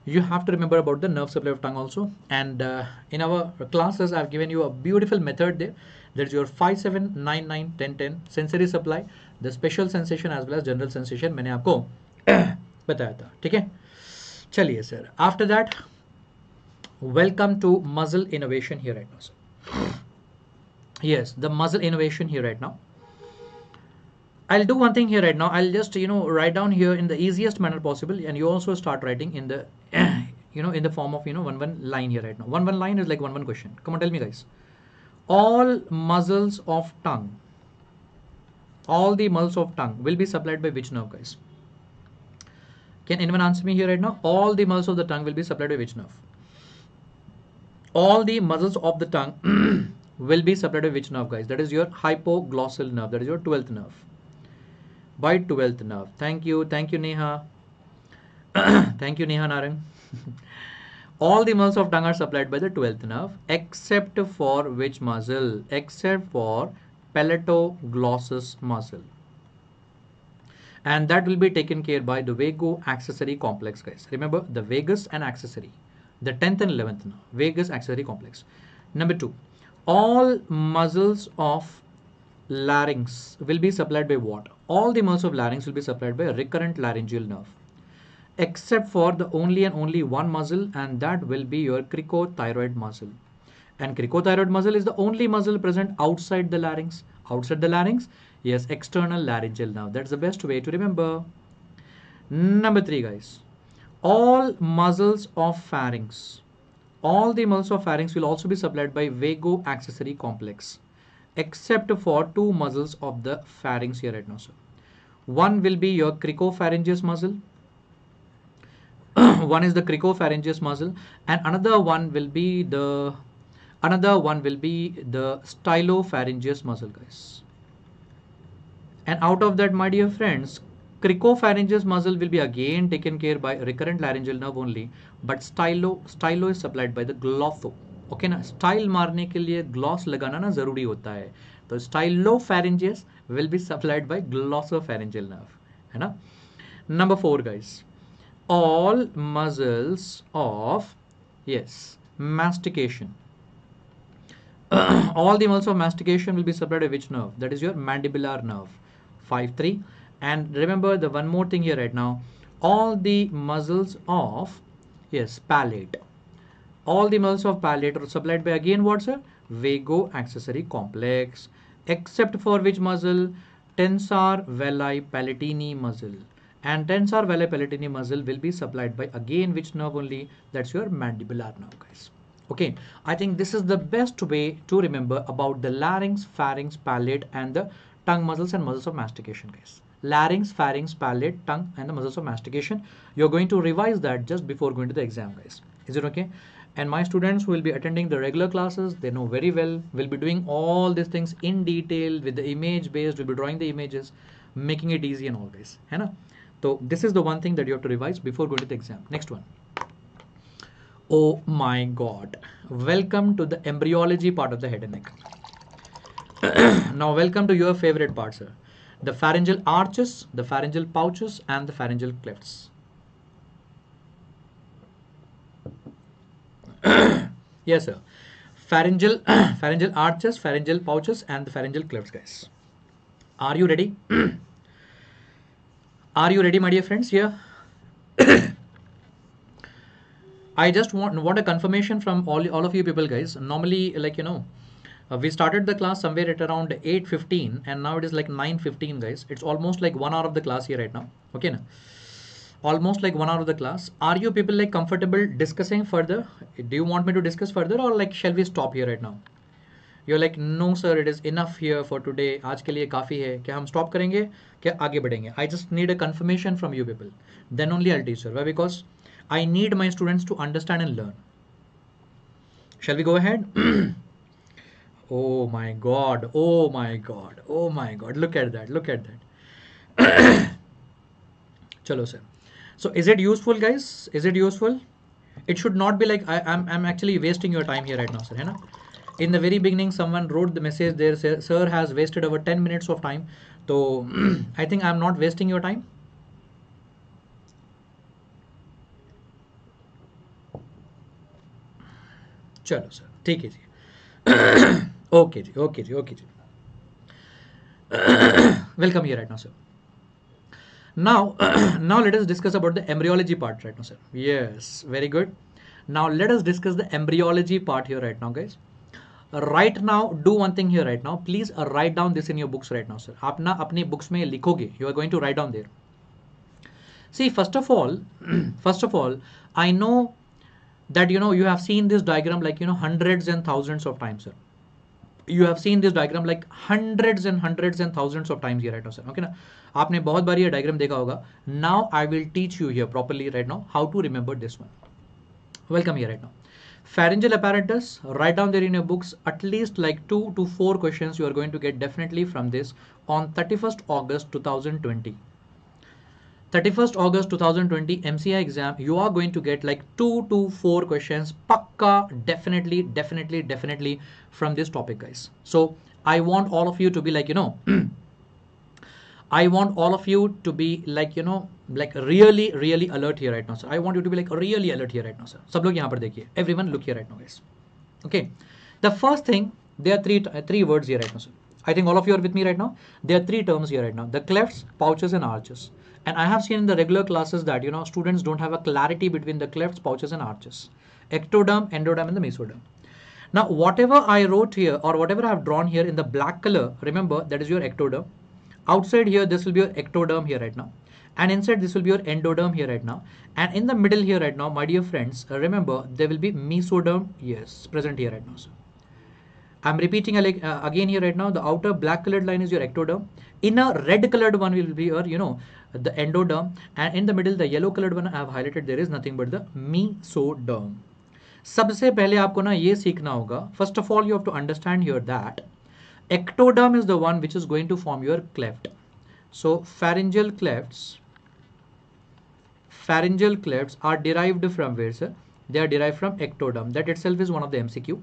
You have to remember about the nerve supply of tongue also. And uh, in our classes, I've given you a beautiful method there. There's your 5, 7, 9, 9, 10, 10 sensory supply, the special sensation as well as general sensation. I have told you. ठीक है sir. After that, welcome to muzzle innovation here right now sir yes the muzzle innovation here right now I'll do one thing here right now. I'll just, you know, write down here in the easiest manner possible. And you also start writing in the, you know, in the form of, you know, one, one line here right now. One, one line is like one, one question. Come on, tell me guys. All muscles of tongue, all the muscles of tongue will be supplied by which nerve guys? Can anyone answer me here right now? All the muscles of the tongue will be supplied by which nerve? All the muscles of the tongue will be supplied by which nerve guys? That is your hypoglossal nerve. That is your 12th nerve by 12th nerve. Thank you. Thank you, Neha. Thank you, Neha Narang. All the muscles of tongue are supplied by the 12th nerve except for which muscle? Except for palatoglossus muscle. And that will be taken care by the vago accessory complex, guys. Remember the vagus and accessory, the 10th and 11th nerve, vagus accessory complex. Number two, all muscles of larynx will be supplied by water all the muscles of larynx will be supplied by a recurrent laryngeal nerve except for the only and only one muscle and that will be your cricothyroid muscle and cricothyroid muscle is the only muscle present outside the larynx outside the larynx yes external laryngeal nerve that's the best way to remember number 3 guys all muscles of pharynx all the muscles of pharynx will also be supplied by vago accessory complex except for two muscles of the pharynx here at now sir one will be your cricopharyngeus muscle one is the cricopharyngeus muscle and another one will be the another one will be the stylopharyngeus muscle guys and out of that my dear friends cricopharyngeus muscle will be again taken care by recurrent laryngeal nerve only but stylo stylo is supplied by the glotho okay ना style मारने के लिए gloss लगाना ना ज़रूरी होता है तो stylopharyngeus will be supplied by glossopharyngeal nerve है ना number four guys all muscles of yes mastication all the muscles of mastication will be supplied by which nerve that is your mandibular nerve 5 3 and remember the one more thing here right now all the muscles of yes palate all the muscles of palate are supplied by again what sir vago accessory complex except for which muscle tensor veli palatini muscle and tensor veli palatini muscle will be supplied by again which nerve only that's your mandibular nerve guys okay i think this is the best way to remember about the larynx pharynx palate and the tongue muscles and muscles of mastication guys larynx pharynx palate tongue and the muscles of mastication you're going to revise that just before going to the exam guys is it okay and my students will be attending the regular classes they know very well will be doing all these things in detail with the image based will be drawing the images making it easy and always this, na? so this is the one thing that you have to revise before going to the exam next one oh my god welcome to the embryology part of the head and neck now welcome to your favorite part sir the pharyngeal arches the pharyngeal pouches and the pharyngeal clefts Yes, sir. Pharyngeal, pharyngeal arches, pharyngeal pouches, and the pharyngeal clefts, guys. Are you ready? Are you ready, my dear friends? Here. Yeah. I just want want a confirmation from all all of you people, guys. Normally, like you know, uh, we started the class somewhere at around 8:15, and now it is like 9:15, guys. It's almost like one hour of the class here right now. Okay, now almost like one hour of the class. Are you people like comfortable discussing further? Do you want me to discuss further or like shall we stop here right now? You're like no sir, it is enough here for today. आज के लिए काफ़ी है क्या हम stop करेंगे क्या आगे बढ़ेंगे I just need a confirmation from you people. Then only I'll teach sir. Why? Because I need my students to understand and learn. Shall we go ahead? oh my god. Oh my god. Oh my god. Look at that. Look at that. चलो sir. So is it useful guys? Is it useful? It should not be like I, am I'm, I'm actually wasting your time here right now, sir. In the very beginning, someone wrote the message there, sir, has wasted over 10 minutes of time. So I think I'm not wasting your time. Chalo, sir. Okay, okay, okay, okay. Welcome here right now, sir now now let us discuss about the embryology part right now sir yes very good now let us discuss the embryology part here right now guys right now do one thing here right now please uh, write down this in your books right now sir apna apne books books में लिखोगे are going to write down there see first of all first of all i know that you know you have seen this diagram like you know hundreds and thousands of times sir you have seen this diagram like hundreds and hundreds and thousands of times ये right now sir okay ना आपने बहुत बार ये diagram देखा होगा now I will teach you here properly right now how to remember this one welcome here right now pharyngeal apparatus write down there in your books at least like two to four questions you are going to get definitely from this on 31st august 2020 31st August 2020 MCI exam, you are going to get like two to four questions, pakka, definitely, definitely, definitely from this topic, guys. So I want all of you to be like, you know, I want all of you to be like, you know, like really, really alert here right now, sir. I want you to be like really alert here right now, sir. Sab log yahan par Everyone look here right now, guys. Okay. The first thing, there are three, three words here right now, sir. I think all of you are with me right now. There are three terms here right now. The clefts, pouches and arches. And I have seen in the regular classes that, you know, students don't have a clarity between the clefts, pouches and arches. Ectoderm, endoderm and the mesoderm. Now, whatever I wrote here or whatever I have drawn here in the black color, remember that is your ectoderm. Outside here, this will be your ectoderm here right now. And inside this will be your endoderm here right now. And in the middle here right now, my dear friends, remember there will be mesoderm, yes, present here right now. I'm repeating uh, again here right now, the outer black colored line is your ectoderm. Inner red colored one will be your, you know, the endoderm. And in the middle, the yellow colored one I have highlighted, there is nothing but the mesoderm. सबसे पहले आपको ना ये सीखना होगा first of all you have to understand your that ectoderm is the one which is going to form your cleft so pharyngeal clefts pharyngeal clefts are derived from where sir they are derived from ectoderm that itself is one of the mcq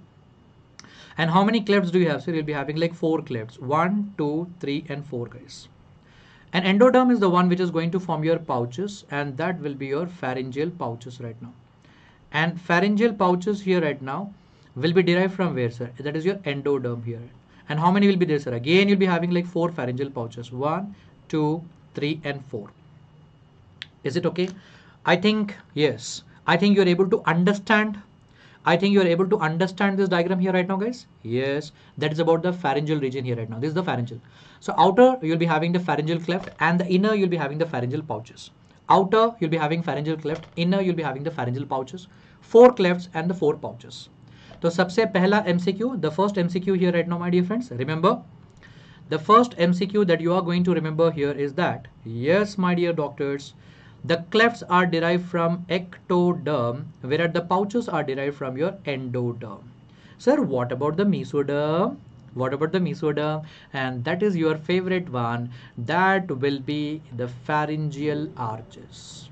and how many clefts do you have so you'll be having like four clefts one two three and four guys And endoderm is the one which is going to form your pouches and that will be your pharyngeal pouches right now and pharyngeal pouches here right now will be derived from where sir that is your endoderm here and how many will be there sir again you'll be having like four pharyngeal pouches one two three and four is it okay i think yes i think you're able to understand I think you are able to understand this diagram here right now, guys. Yes, that is about the pharyngeal region here right now. This is the pharyngeal. So outer, you'll be having the pharyngeal cleft and the inner, you'll be having the pharyngeal pouches. Outer, you'll be having pharyngeal cleft. Inner, you'll be having the pharyngeal pouches. Four clefts and the four pouches. So सबसे पहला MCQ, the first MCQ here right now, my dear friends. Remember, the first MCQ that you are going to remember here is that. Yes, my dear doctors. The clefts are derived from ectoderm, whereas the pouches are derived from your endoderm. Sir, what about the mesoderm? What about the mesoderm? And that is your favorite one. That will be the pharyngeal arches.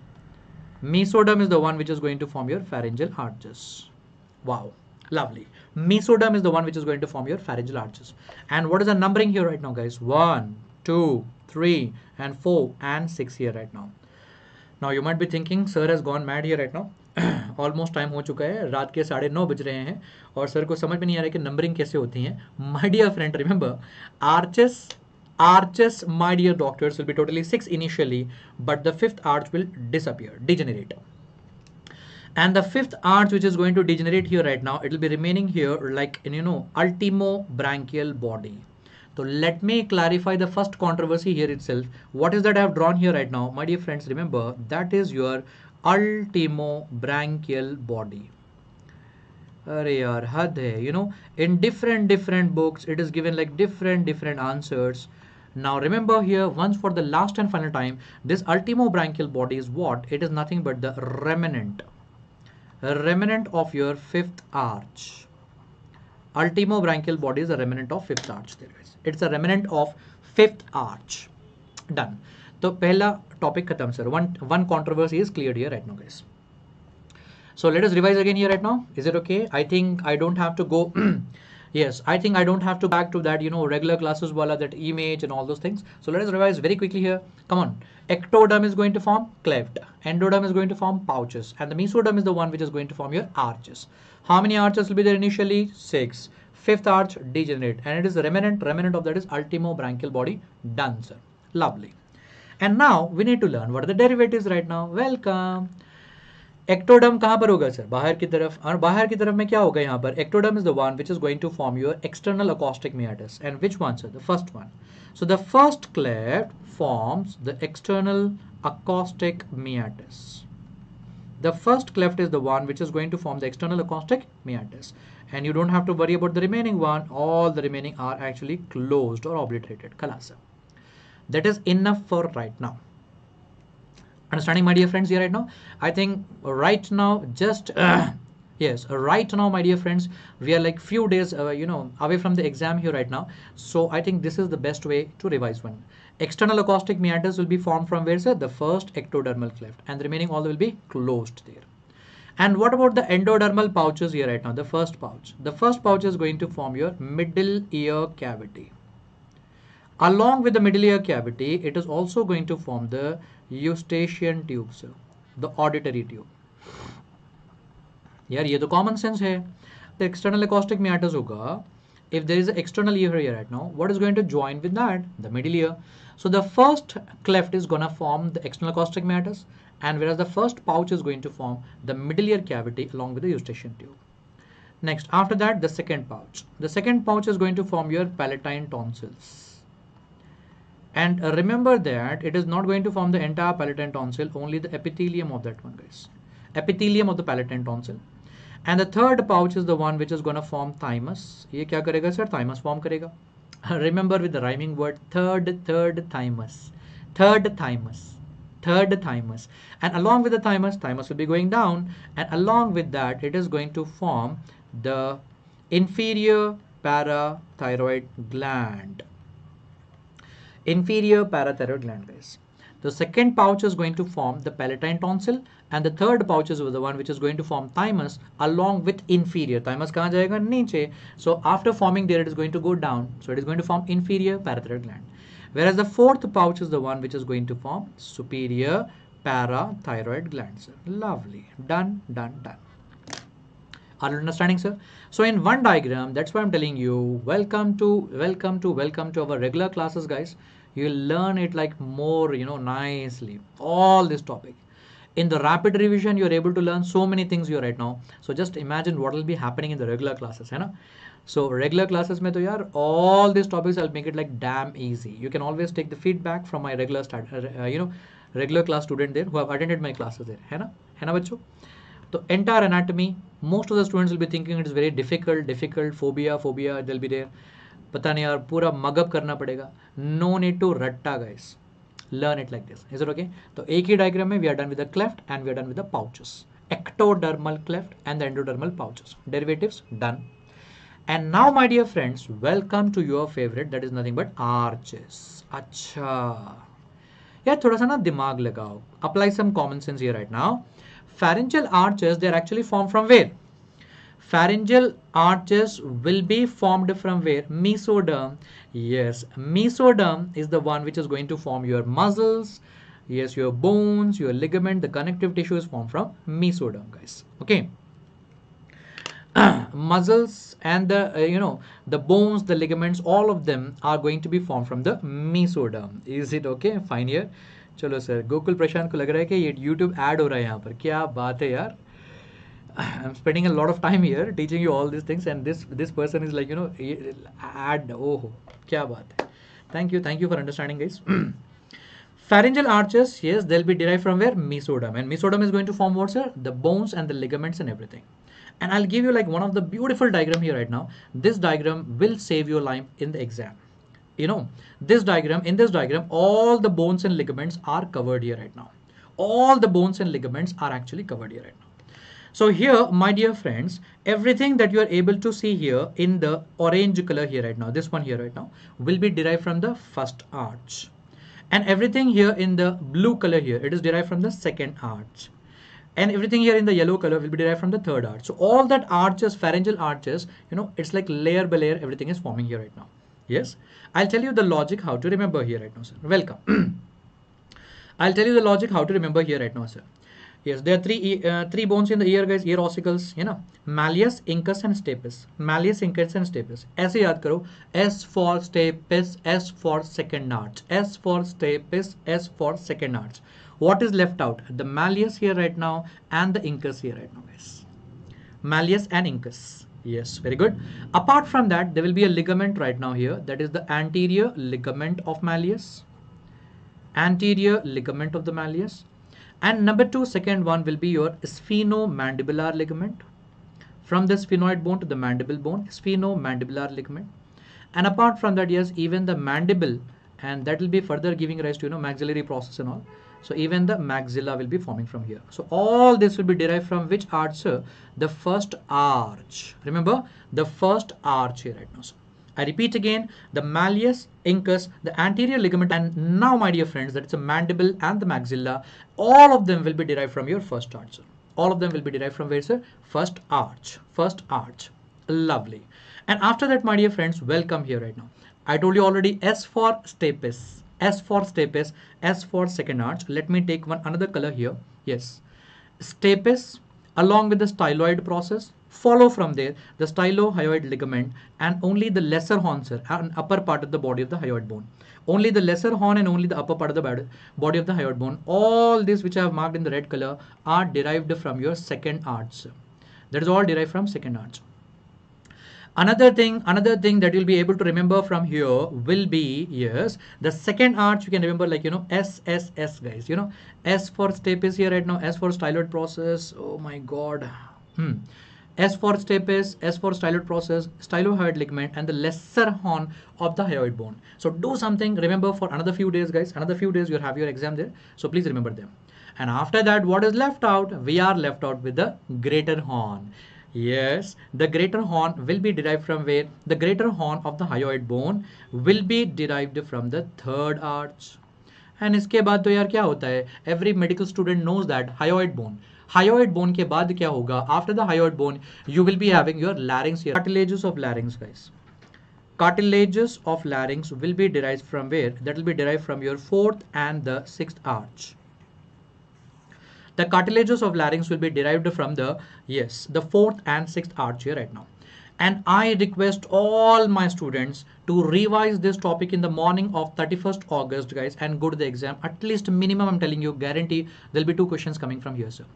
Mesoderm is the one which is going to form your pharyngeal arches. Wow, lovely. Mesoderm is the one which is going to form your pharyngeal arches. And what is the numbering here right now, guys? One, two, three, and 4, and 6 here right now. Now you might be thinking sir has gone mad ये right now almost time हो चुका है रात के साढ़े नौ बज रहे हैं और सर को समझ में नहीं आ रहा कि नंबरिंग कैसे होती है my dear friend remember arches arches my dear doctors will be totally six initially but the fifth arch will disappear degenerate and the fifth arch which is going to degenerate here right now it will be remaining here like in you know ultimobranchial body So let me clarify the first controversy here itself. What is that I have drawn here right now? My dear friends, remember that is your ultimobranchial body. You know, in different, different books, it is given like different, different answers. Now remember here once for the last and final time this ultimobranchial body is what? It is nothing but the remnant. Remnant of your fifth arch. Ultimobranchial body is a remnant of fifth arch. It's a remnant of fifth arch done तो पहला topic खत्म sir one one controversy is clear here right now, guys so let us revise again here right now is it okay i think i don't have to go yes i think i don't have to back to that you know regular classes wala that image and all those things so let us revise very quickly here come on ectoderm is going to form cleft endoderm is going to form pouches and the mesoderm is the one which is going to form your arches how many arches will be there initially six Fifth arch degenerate and it is remnant, remnant of that is ultimo branchial body done sir. Lovely. And now we need to learn what are the derivatives right now. Welcome. ectoderm कहाँ पर होगा sir बाहर की तरफ और बाहर की तरफ में क्या होगा यहाँ पर ectoderm is the one which is going to form your external acoustic meatus and which one sir the first one so the first cleft forms the external acoustic meatus. The first cleft is the one which is going to form the external acoustic meatus and you don't have to worry about the remaining one all the remaining are actually closed or obliterated kalas that is enough for right now understanding my dear friends here right now i think right now just uh, yes right now my dear friends we are like few days uh, you know away from the exam here right now so i think this is the best way to revise one external acoustic meanders will be formed from where sir the first ectodermal cleft and the remaining all will be closed there and what about the endodermal pouches here right now? The first pouch. The first pouch is going to form your middle ear cavity. Along with the middle ear cavity, it is also going to form the eustachian tube, sir, the auditory tube. यार ये common sense sense The external acoustic meatus होगा if there is an external ear here right now what is going to join with that the middle ear so the first cleft is gonna form the external acoustic meatus and whereas the first pouch is going to form the middle ear cavity along with the eustachian tube. Next, after that, the second pouch. The second pouch is going to form your palatine tonsils. And remember that it is not going to form the entire palatine tonsil, only the epithelium of that one, guys. Epithelium of the palatine tonsil. And the third pouch is the one which is going to form thymus. ये क्या करेगा sir? Thymus form करेगा. remember with the rhyming word third, third thymus. Third thymus third thymus and along with the thymus thymus will be going down and along with that it is going to form the inferior parathyroid gland inferior parathyroid gland guys the second pouch is going to form the palatine tonsil and the third pouch is the one which is going to form thymus along with inferior. Thymus kahan So after forming there it is going to go down. So it is going to form inferior parathyroid gland. Whereas the fourth pouch is the one which is going to form superior parathyroid glands. Lovely. Done, done, done. Are you understanding, sir? So in one diagram, that's why I'm telling you, welcome to, welcome to, welcome to our regular classes, guys. You'll learn it like more, you know, nicely. All this topic in the rapid revision you're able to learn so many things you right now so just imagine what will be happening in the regular classes you know so regular classes mein to yaar all these topics i'll make it like damn easy you can always take the feedback from my regular start uh, uh, you know regular class student there who have attended my classes there hai na hai na bachcho so entire anatomy most of the students will be thinking it is very difficult difficult phobia phobia they'll be there पता नहीं यार पूरा mug up करना पड़ेगा No need to रट्टा guys learn it like this is it okay So, a key diagram. We are done with the cleft and we are done with the pouches. ectodermal cleft and the endodermal pouches derivatives done and now my dear friends welcome to your favorite that is nothing but arches acha yeah thoda sa na dimag lagao apply some common sense here right now pharyngeal arches they are actually formed from where Pharyngeal arches will be formed from where? Mesoderm. Yes, mesoderm is the one which is going to form your muscles, yes, your bones, your ligament, the connective tissue is formed from mesoderm, guys. Okay. muscles and the uh, you know the bones the ligaments all of them are going to be formed from the mesoderm is it okay fine here चलो sir Gokul Prashant को लग रहा है कि ये YouTube add हो रहा है यहाँ पर क्या बात है यार I'm spending a lot of time here teaching you all these things, and this this person is like, you know, add oh, kya baat hai. Thank you, thank you for understanding, guys. Pharyngeal arches, yes, they'll be derived from where mesoderm, and mesoderm is going to form what sir? The bones and the ligaments and everything. And I'll give you like one of the beautiful diagram here right now. This diagram will save your life in the exam. You know, this diagram, in this diagram, all the bones and ligaments are covered here right now. All the bones and ligaments are actually covered here right now so here, my dear friends, everything that you are able to see here in the orange color here right now, this one here right now, will be derived from the first arch. And everything here in the blue color here, it is derived from the second arch. And everything here in the yellow color will be derived from the third arch. So all that arches, pharyngeal arches, you know, it's like layer by layer, everything is forming here right now. Yes, I'll tell you the logic how to remember here right now, sir. Welcome. I'll tell you the logic how to remember here right now, sir yes there are three uh, three bones in the ear guys ear ossicles you know malleus incus and stapes malleus incus and stapes ऐसे याद करो s for stapes s for second arch s for stapes s for second arch what is left out the malleus here right now and the incus here right now guys malleus and incus yes very good apart from that there will be a ligament right now here that is the anterior ligament of malleus anterior ligament of the malleus and number two, second one will be your sphenomandibular ligament. From the sphenoid bone to the mandible bone, sphenomandibular ligament. And apart from that, yes, even the mandible, and that will be further giving rise to, you know, maxillary process and all. So even the maxilla will be forming from here. So all this will be derived from which arch? Sir? The first arch. Remember the first arch here right now. So I repeat again, the malleus, incus, the anterior ligament, and now my dear friends, that's the mandible and the maxilla, all of them will be derived from your first arch. All of them will be derived from where, sir? First arch, first arch. Lovely. And after that, my dear friends, welcome here right now. I told you already S for stapes, S for stapes, S for second arch. Let me take one another color here. Yes. Stapes along with the styloid process follow from there the stylohyoid ligament and only the lesser sir, and upper part of the body of the hyoid bone. Only the lesser horn and only the upper part of the body of the hyoid bone. All these which I have marked in the red color are derived from your second arch. That is all derived from second arch. Another thing, another thing that you'll be able to remember from here will be, yes, the second arch you can remember like, you know, S guys, you know, S for step is here right now, S for styloid process. Oh my God. Hmm. S for stapes, S for styloid process, stylohyoid ligament, and the lesser horn of the hyoid bone. So do something. Remember for another few days, guys. Another few days you have your exam there. So please remember them. And after that, what is left out? We are left out with the greater horn. Yes, the greater horn will be derived from where? The greater horn of the hyoid bone will be derived from the third arch. And इसके baad to यार kya hota hai? Every medical student knows that hyoid bone. Hyoid bone के बाद क्या होगा after the hyoid bone you will be having your larynx cartilages of larynx guys cartilages of larynx will be derived from where that will be derived from your fourth and the sixth arch the cartilages of larynx will be derived from the yes the fourth and sixth arch here right now and i request all my students to revise this topic in the morning of 31st august guys and go to the exam at least minimum i'm telling you guarantee there'll be two questions coming from here sir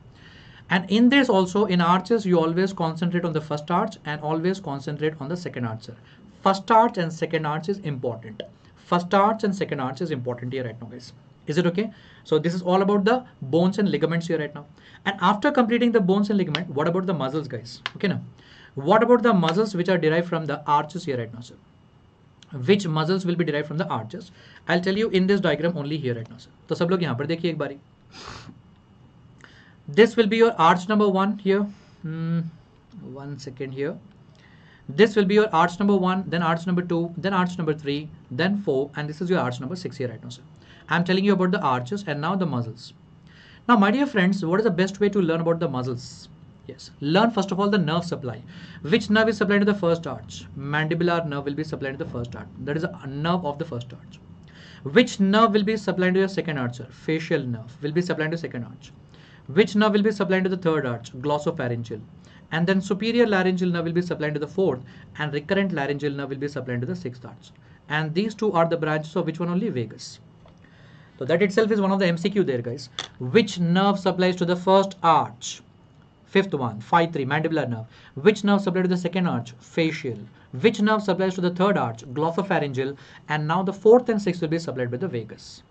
and in this also in arches you always concentrate on the first arch and always concentrate on the second arch first arch and second arch is important first arch and second arch is important here right now guys is it okay so this is all about the bones and ligaments here right now and after completing the bones and ligament what about the muscles guys okay now what about the muscles which are derived from the arches here right now sir which muscles will be derived from the arches i'll tell you in this diagram only here right now sir to sab log yahan par dekhiye ek bari this will be your arch number one here mm, one second here this will be your arch number one then arch number two then arch number three then four and this is your arch number six here right now sir i'm telling you about the arches and now the muscles now my dear friends what is the best way to learn about the muscles yes learn first of all the nerve supply which nerve is supplied to the first arch mandibular nerve will be supplied to the first arch that is a nerve of the first arch which nerve will be supplied to your second arch sir facial nerve will be supplied to second arch which nerve will be supplied to the third arch, glossopharyngeal. And then superior laryngeal nerve will be supplied to the fourth and recurrent laryngeal nerve will be supplied to the sixth arch. And these two are the branches of which one only vagus. So that itself is one of the MCQ there guys. Which nerve supplies to the first arch? Fifth one, 5-3, mandibular nerve. Which nerve supplies to the second arch? Facial. Which nerve supplies to the third arch? Glossopharyngeal. And now the fourth and sixth will be supplied by the vagus.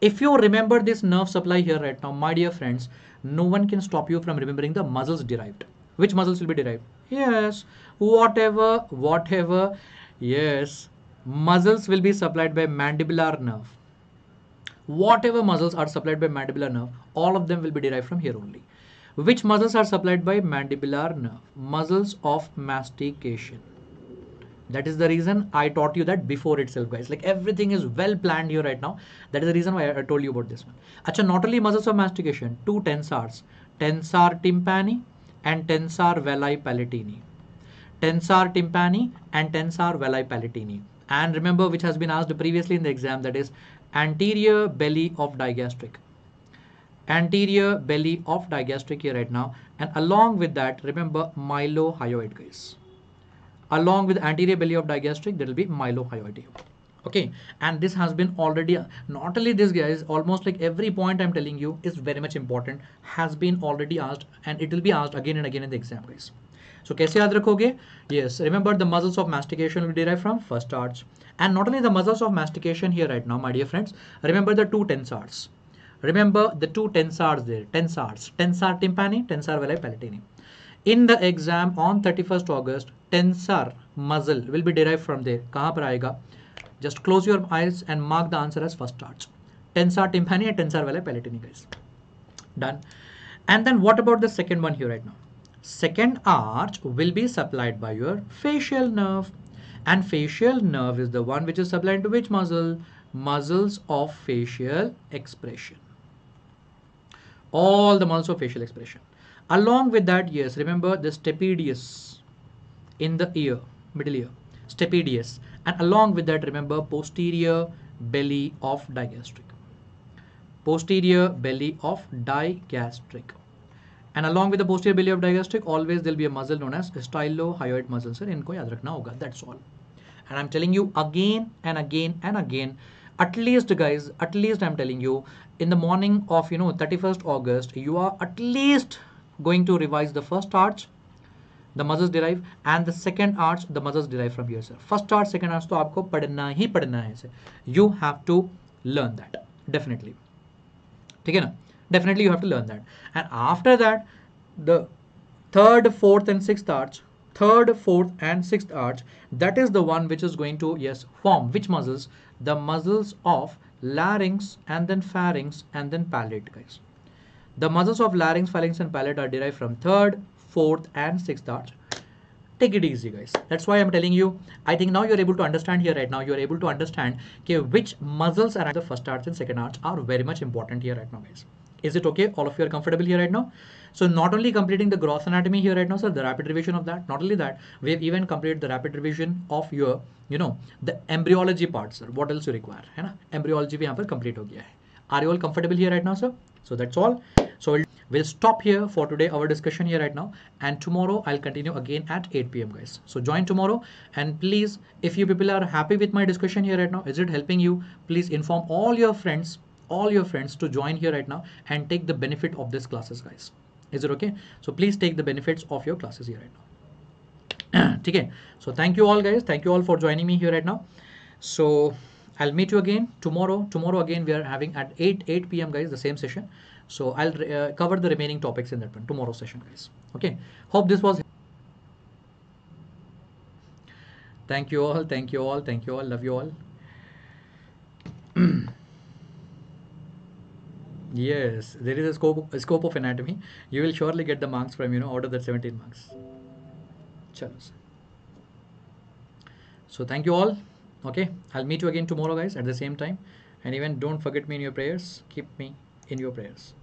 If you remember this nerve supply here right now, my dear friends, no one can stop you from remembering the muscles derived which muscles will be derived yes whatever whatever yes muscles will be supplied by mandibular nerve whatever muscles are supplied by mandibular nerve all of them will be derived from here only which muscles are supplied by mandibular nerve muscles of mastication that is the reason i taught you that before itself guys like everything is well planned here right now that is the reason why i, told you about this one Actually, not only muscles of mastication two tensors tensor tympani and tensor veli palatini tensor tympani and tensor veli palatini and remember which has been asked previously in the exam that is anterior belly of digastric anterior belly of digastric here right now and along with that remember mylohyoid guys along with anterior belly of digastric there will be mylohyoid. okay and this has been already not only this guys almost like every point i'm telling you is very much important has been already asked and it will be asked again and again in the exam guys so kaise yaad rakhoge yes remember the muscles of mastication will derive from first arts and not only the muscles of mastication here right now my dear friends remember the two tensors remember the two tensors there tensors tensor tympani tensor veli palatini in the exam on 31st august tensor muscle will be derived from there कहाँ पर आएगा? just close your eyes and mark the answer as first starts tensor tympani and tensor valley guys. done and then what about the second one here right now second arch will be supplied by your facial nerve and facial nerve is the one which is supplied to which muscle muscles of facial expression all the muscles of facial expression along with that yes remember the stapedius in the ear, middle ear, stapedius, and along with that, remember posterior belly of digastric. Posterior belly of digastric. along with the posterior belly of digastric always there will be a muscle known as stylohyoid muscle. Sir इनको याद रखना होगा That's all. And I'm telling you again and again and again, at least guys at least i'm telling you in the morning of you know 31st august you are at least going to revise the first arch the muscles derive and the second arts the muscles derive from yourself first arts second arts to aapko padhna hi padhna you have to learn that definitely theek hai na definitely you have to learn that and after that the third fourth and sixth arts third fourth and sixth arch that is the one which is going to yes form which muscles the muscles of larynx and then pharynx and then palate guys the muscles of larynx pharynx and palate are derived from third 4th and 6th arch. take it easy guys that's why i'm telling you i think now you're able to understand here right now you're able to understand okay which muscles around the first arch and second arch are very much important here right now guys is it okay all of you are comfortable here right now so not only completing the gross anatomy here right now sir the rapid revision of that not only that we have even completed the rapid revision of your you know the embryology part sir what else you require hai na embryology we have par complete ho gaya hai are you all comfortable here right now sir so that's all so we'll, we'll stop here for today, our discussion here right now. And tomorrow I'll continue again at 8 p.m. guys. So join tomorrow. And please, if you people are happy with my discussion here right now, is it helping you? Please inform all your friends, all your friends to join here right now and take the benefit of these classes guys. Is it okay? So please take the benefits of your classes here right now. Okay. So thank you all, guys. Thank you all for joining me here right now. So I'll meet you again tomorrow. Tomorrow again we are having at 8 8 p.m. guys the same session. So I'll uh, cover the remaining topics in that one tomorrow session, guys. Okay. Hope this was. Thank you all. Thank you all. Thank you all. Love you all. yes, there is a scope a scope of anatomy. You will surely get the marks from you know out of that 17 marks. Chalo. So thank you all. Okay, I'll meet you again tomorrow, guys, at the same time. And even don't forget me in your prayers. Keep me in your prayers.